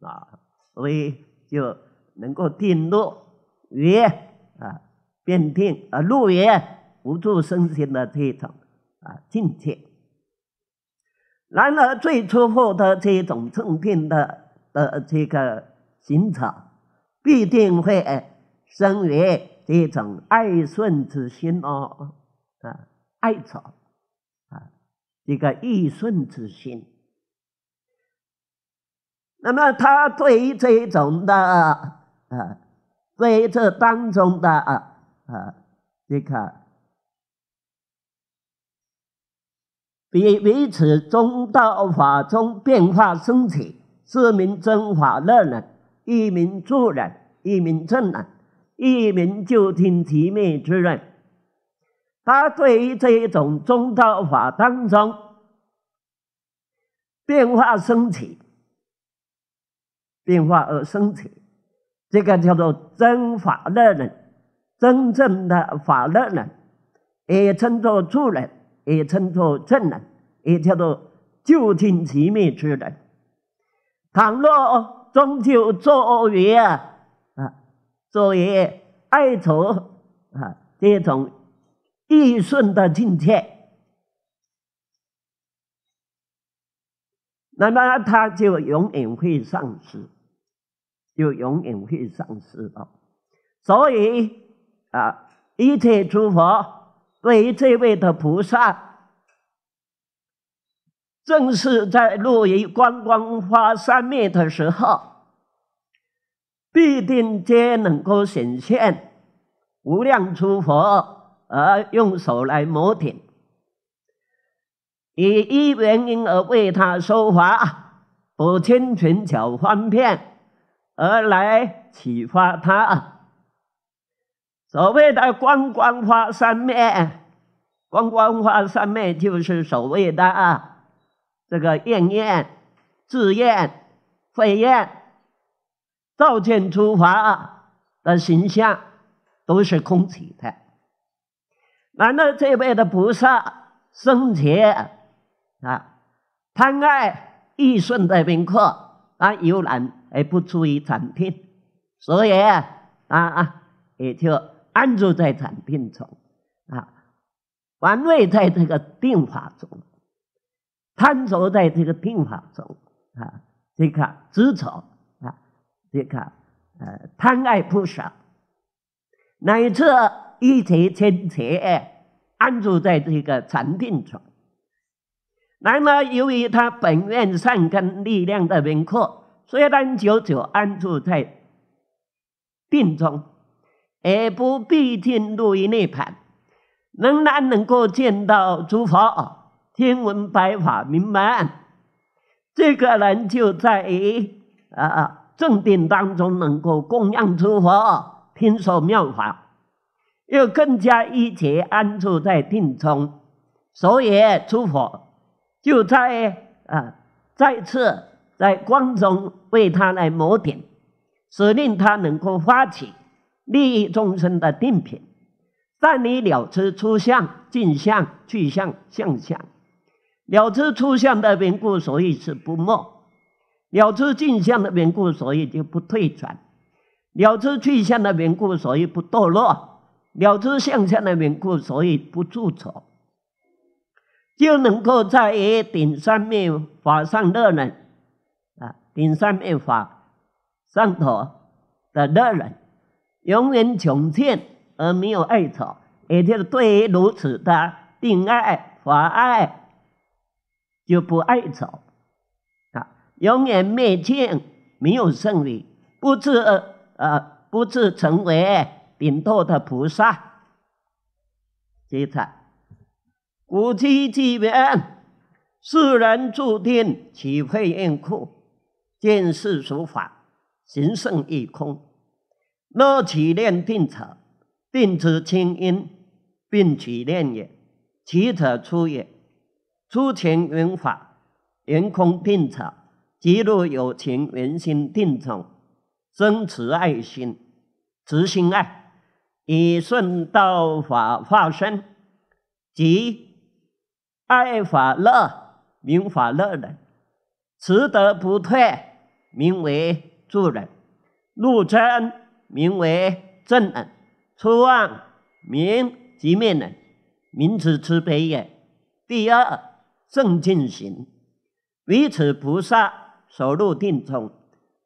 啊，所以就能够定入圆啊，变定啊，入圆无住生心的这种啊境界。然而最初获得这种正定的。的这个行者，必定会生于这种爱顺之心哦，啊，爱着，啊，这个易顺之心。那么，他对于这种的啊，对于这当中的啊，这个。为彼此中道法中变化升起。四名真法乐人，一名助人，一名正人，一名就听其命之人。他对于这一种中道法当中变化升起、变化而升起，这个叫做真法乐人，真正的法乐人，也称作助人，也称作正人，也叫做就听其命之人。倘若终究作为啊，作为爱愁啊这种易顺的境界，那么他就永远会丧失，就永远会丧失了。所以啊，一切诸佛对于这位的菩萨。正是在落于观光花三昧的时候，必定皆能够显现无量诸佛而用手来摩顶，以一元因而为他说法，不清群巧方便而来启发他。所谓的观光花三昧，观光花三昧就是所谓的啊。这个燕燕、自燕、慧燕、照见诸法的形象，都是空起的。难道这辈的菩萨生前啊，贪爱易顺的宾客啊，游览而不出于产品，所以啊啊，也就安住在产品中啊，玩位在这个定法中。贪着在这个病房中啊，这个执着啊，这个呃贪爱不舍，乃至一切千劫安住在这个禅定中。然而，由于他本愿善根力量的轮廓，虽然久久安住在病中，也不必进入涅盘，仍然能够见到诸佛。天文白法，明白？这个人就在于啊，正定当中能够供养诸佛，听说妙法，又更加一切安住在定中，所以诸佛就在啊再次在光中为他来谋点，使令他能够发起利益众生的定品，但你了知出相、进相、去相、相相。了知出现的缘故，所以是不默；了知镜像的缘故，所以就不退转；了知去向的缘故，所以不堕落；了知相向的缘故，所以不住丑。就能够在顶上面法上乐人啊，顶上面法上头的乐人，永远穷尽而没有爱丑，也就是对于如此的定爱法爱。就不爱走啊！永远没见，没有圣利，不知呃，不知成为顶托的菩萨。接着，古之之人，世人注定岂会应苦，见世说法，行胜一空，若其念定者，定之清音，并取念也，其者出也。出前缘法，缘空定场；即若有情缘心定场，生持爱心，慈心爱，以顺道法化身，即爱法乐，明法乐人，持德不退，名为助人；入真名为正人；出望名即命人，名此慈悲也。第二。正进行，于此菩萨所入定中，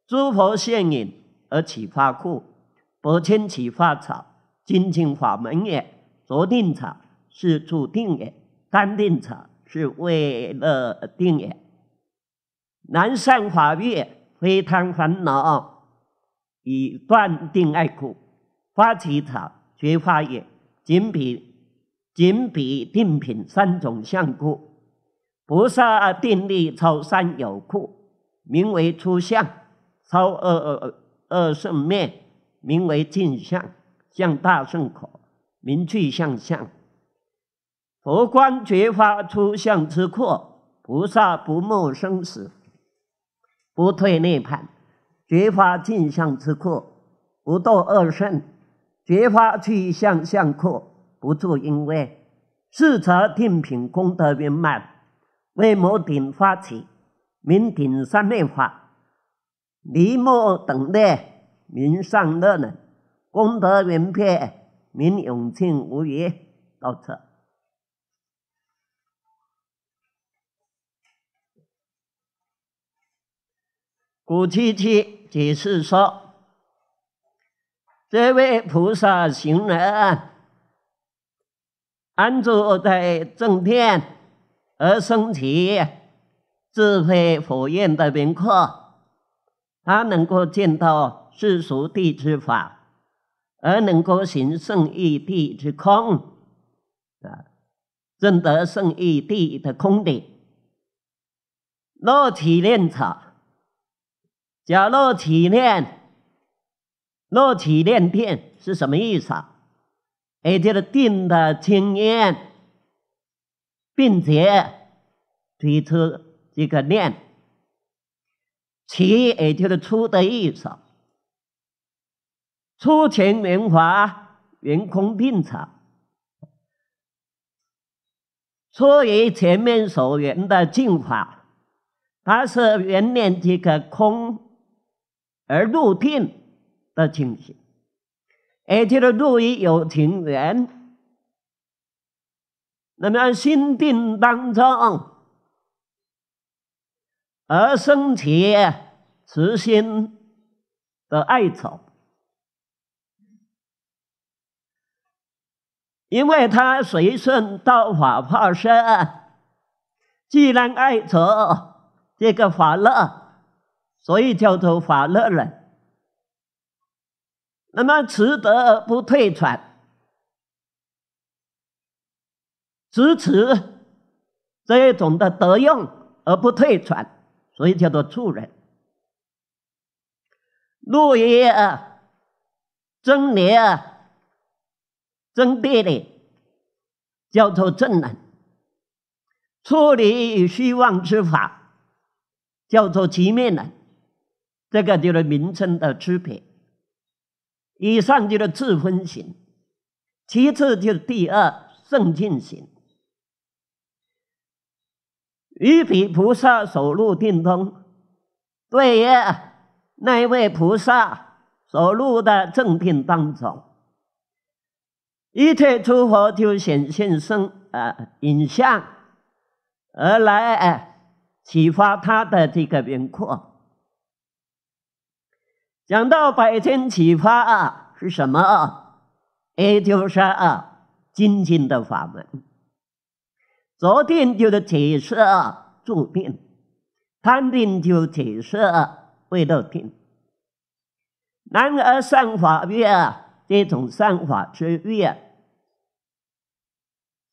诸佛现影而起发故，不侵起发草，精进法门也。着定草是住定也，单定草是为乐定也。南赡法月非贪烦恼，以断定爱故，发起草觉花也，紧比紧比定品三种相故。菩萨定力超三有库，名为出相；超二二二圣灭，名为净相；向大圣果，名趣相相。佛光觉发出相之阔，菩萨不慕生死，不退涅盘；觉发净相之阔，不堕恶圣；觉发趣相相阔，不住因为，四则定品功德圆满。为某顶发起，明顶上面法，离莫等待，明善乐人，功德圆片，明永庆无余道次。古七七解释说，这位菩萨行人安住在正殿。而升起智慧火焰的名火，他能够见到世俗地之法，而能够行圣义地之空，啊，证得圣义地的空点，若起念草，叫若起念，若起念片是什么意思？啊？也就是定的经验。并且提出这个念，其也就是出的意思，出前圆华圆空并场，出于前面所言的净化，它是圆念这个空而入定的情形，也就是入于有情缘。那么，心定当中而生起慈心的爱宠，因为他随顺道法破身，既然爱着这个法乐，所以叫做法乐人。那么，持德而不退转。支持这一种的得用而不退转，所以叫做处人；爷啊，真理啊，真谛的叫做正能。处理与虚妄之法叫做其面能。这个就是名称的区别。以上就是自分型，其次就是第二圣境型。于彼菩萨所入定中，对曰：“那位菩萨所入的正定当中，一切诸佛就显现身啊影像而来，启发他的这个轮廓。讲到百千启发啊是什么啊？也就是啊，精进的法门。”昨天就的起色注定，贪定就起色为了定，然而上法月这种上法之月，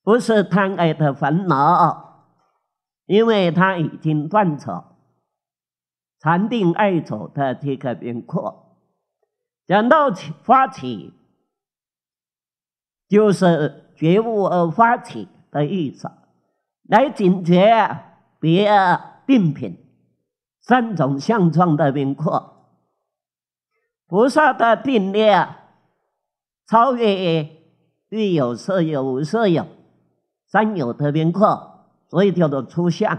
不是贪爱的烦恼，因为他已经断除禅定爱走的这个边廓。讲到起发起，就是觉悟而发起的意思。来警觉别定品三种相状的轮廓，菩萨的定力超越对有色有无色有三有的轮廓，所以叫做初相；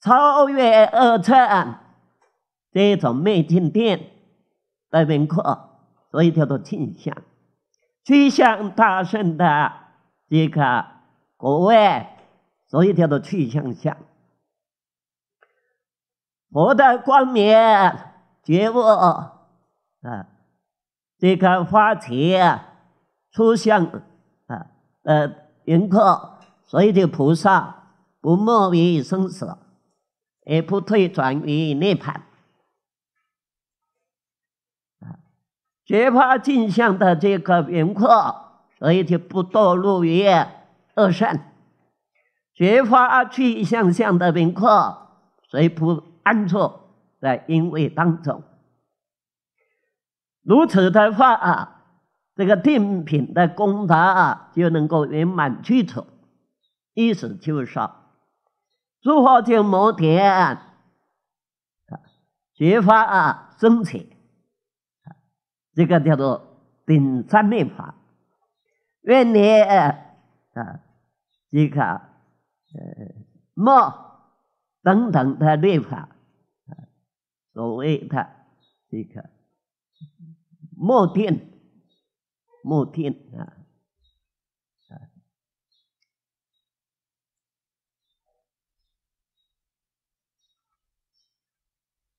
超越二尘这种灭进定的轮廓，所以叫做净相。趋向大圣的这个国位。所以，叫做去向下，佛的光明觉悟，啊，这个发起出现，啊，呃，云过，所以这菩萨不莫于生死，也不退转于涅盘，啊，觉发镜像的这个云廓，所以就不堕入于恶善。觉发去向向的名客，谁不安错在因为当中。如此的话啊，这个定品的功德啊，就能够圆满去除。意思就说，诸佛就摩点，啊，法啊生起啊，这个叫做顶三昧法。愿你啊，即可。呃，等等，他劣卡所谓的这个墨电，墨电啊，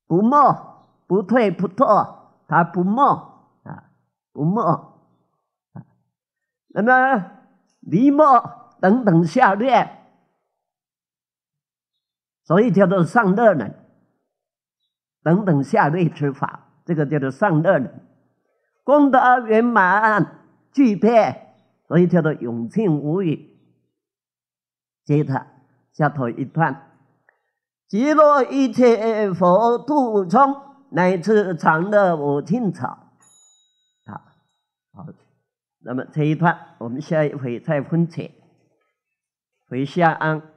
不墨不退不脱，他不墨啊，不墨啊，那么泥墨等等下列。所以叫做上热人，等等下类之法，这个叫做上热人，功德圆满具备，所以叫做永庆无余，接着下头一段，极乐一切佛土中，乃至长乐无尽草，好，那么这一段我们下一回再分解，回下安。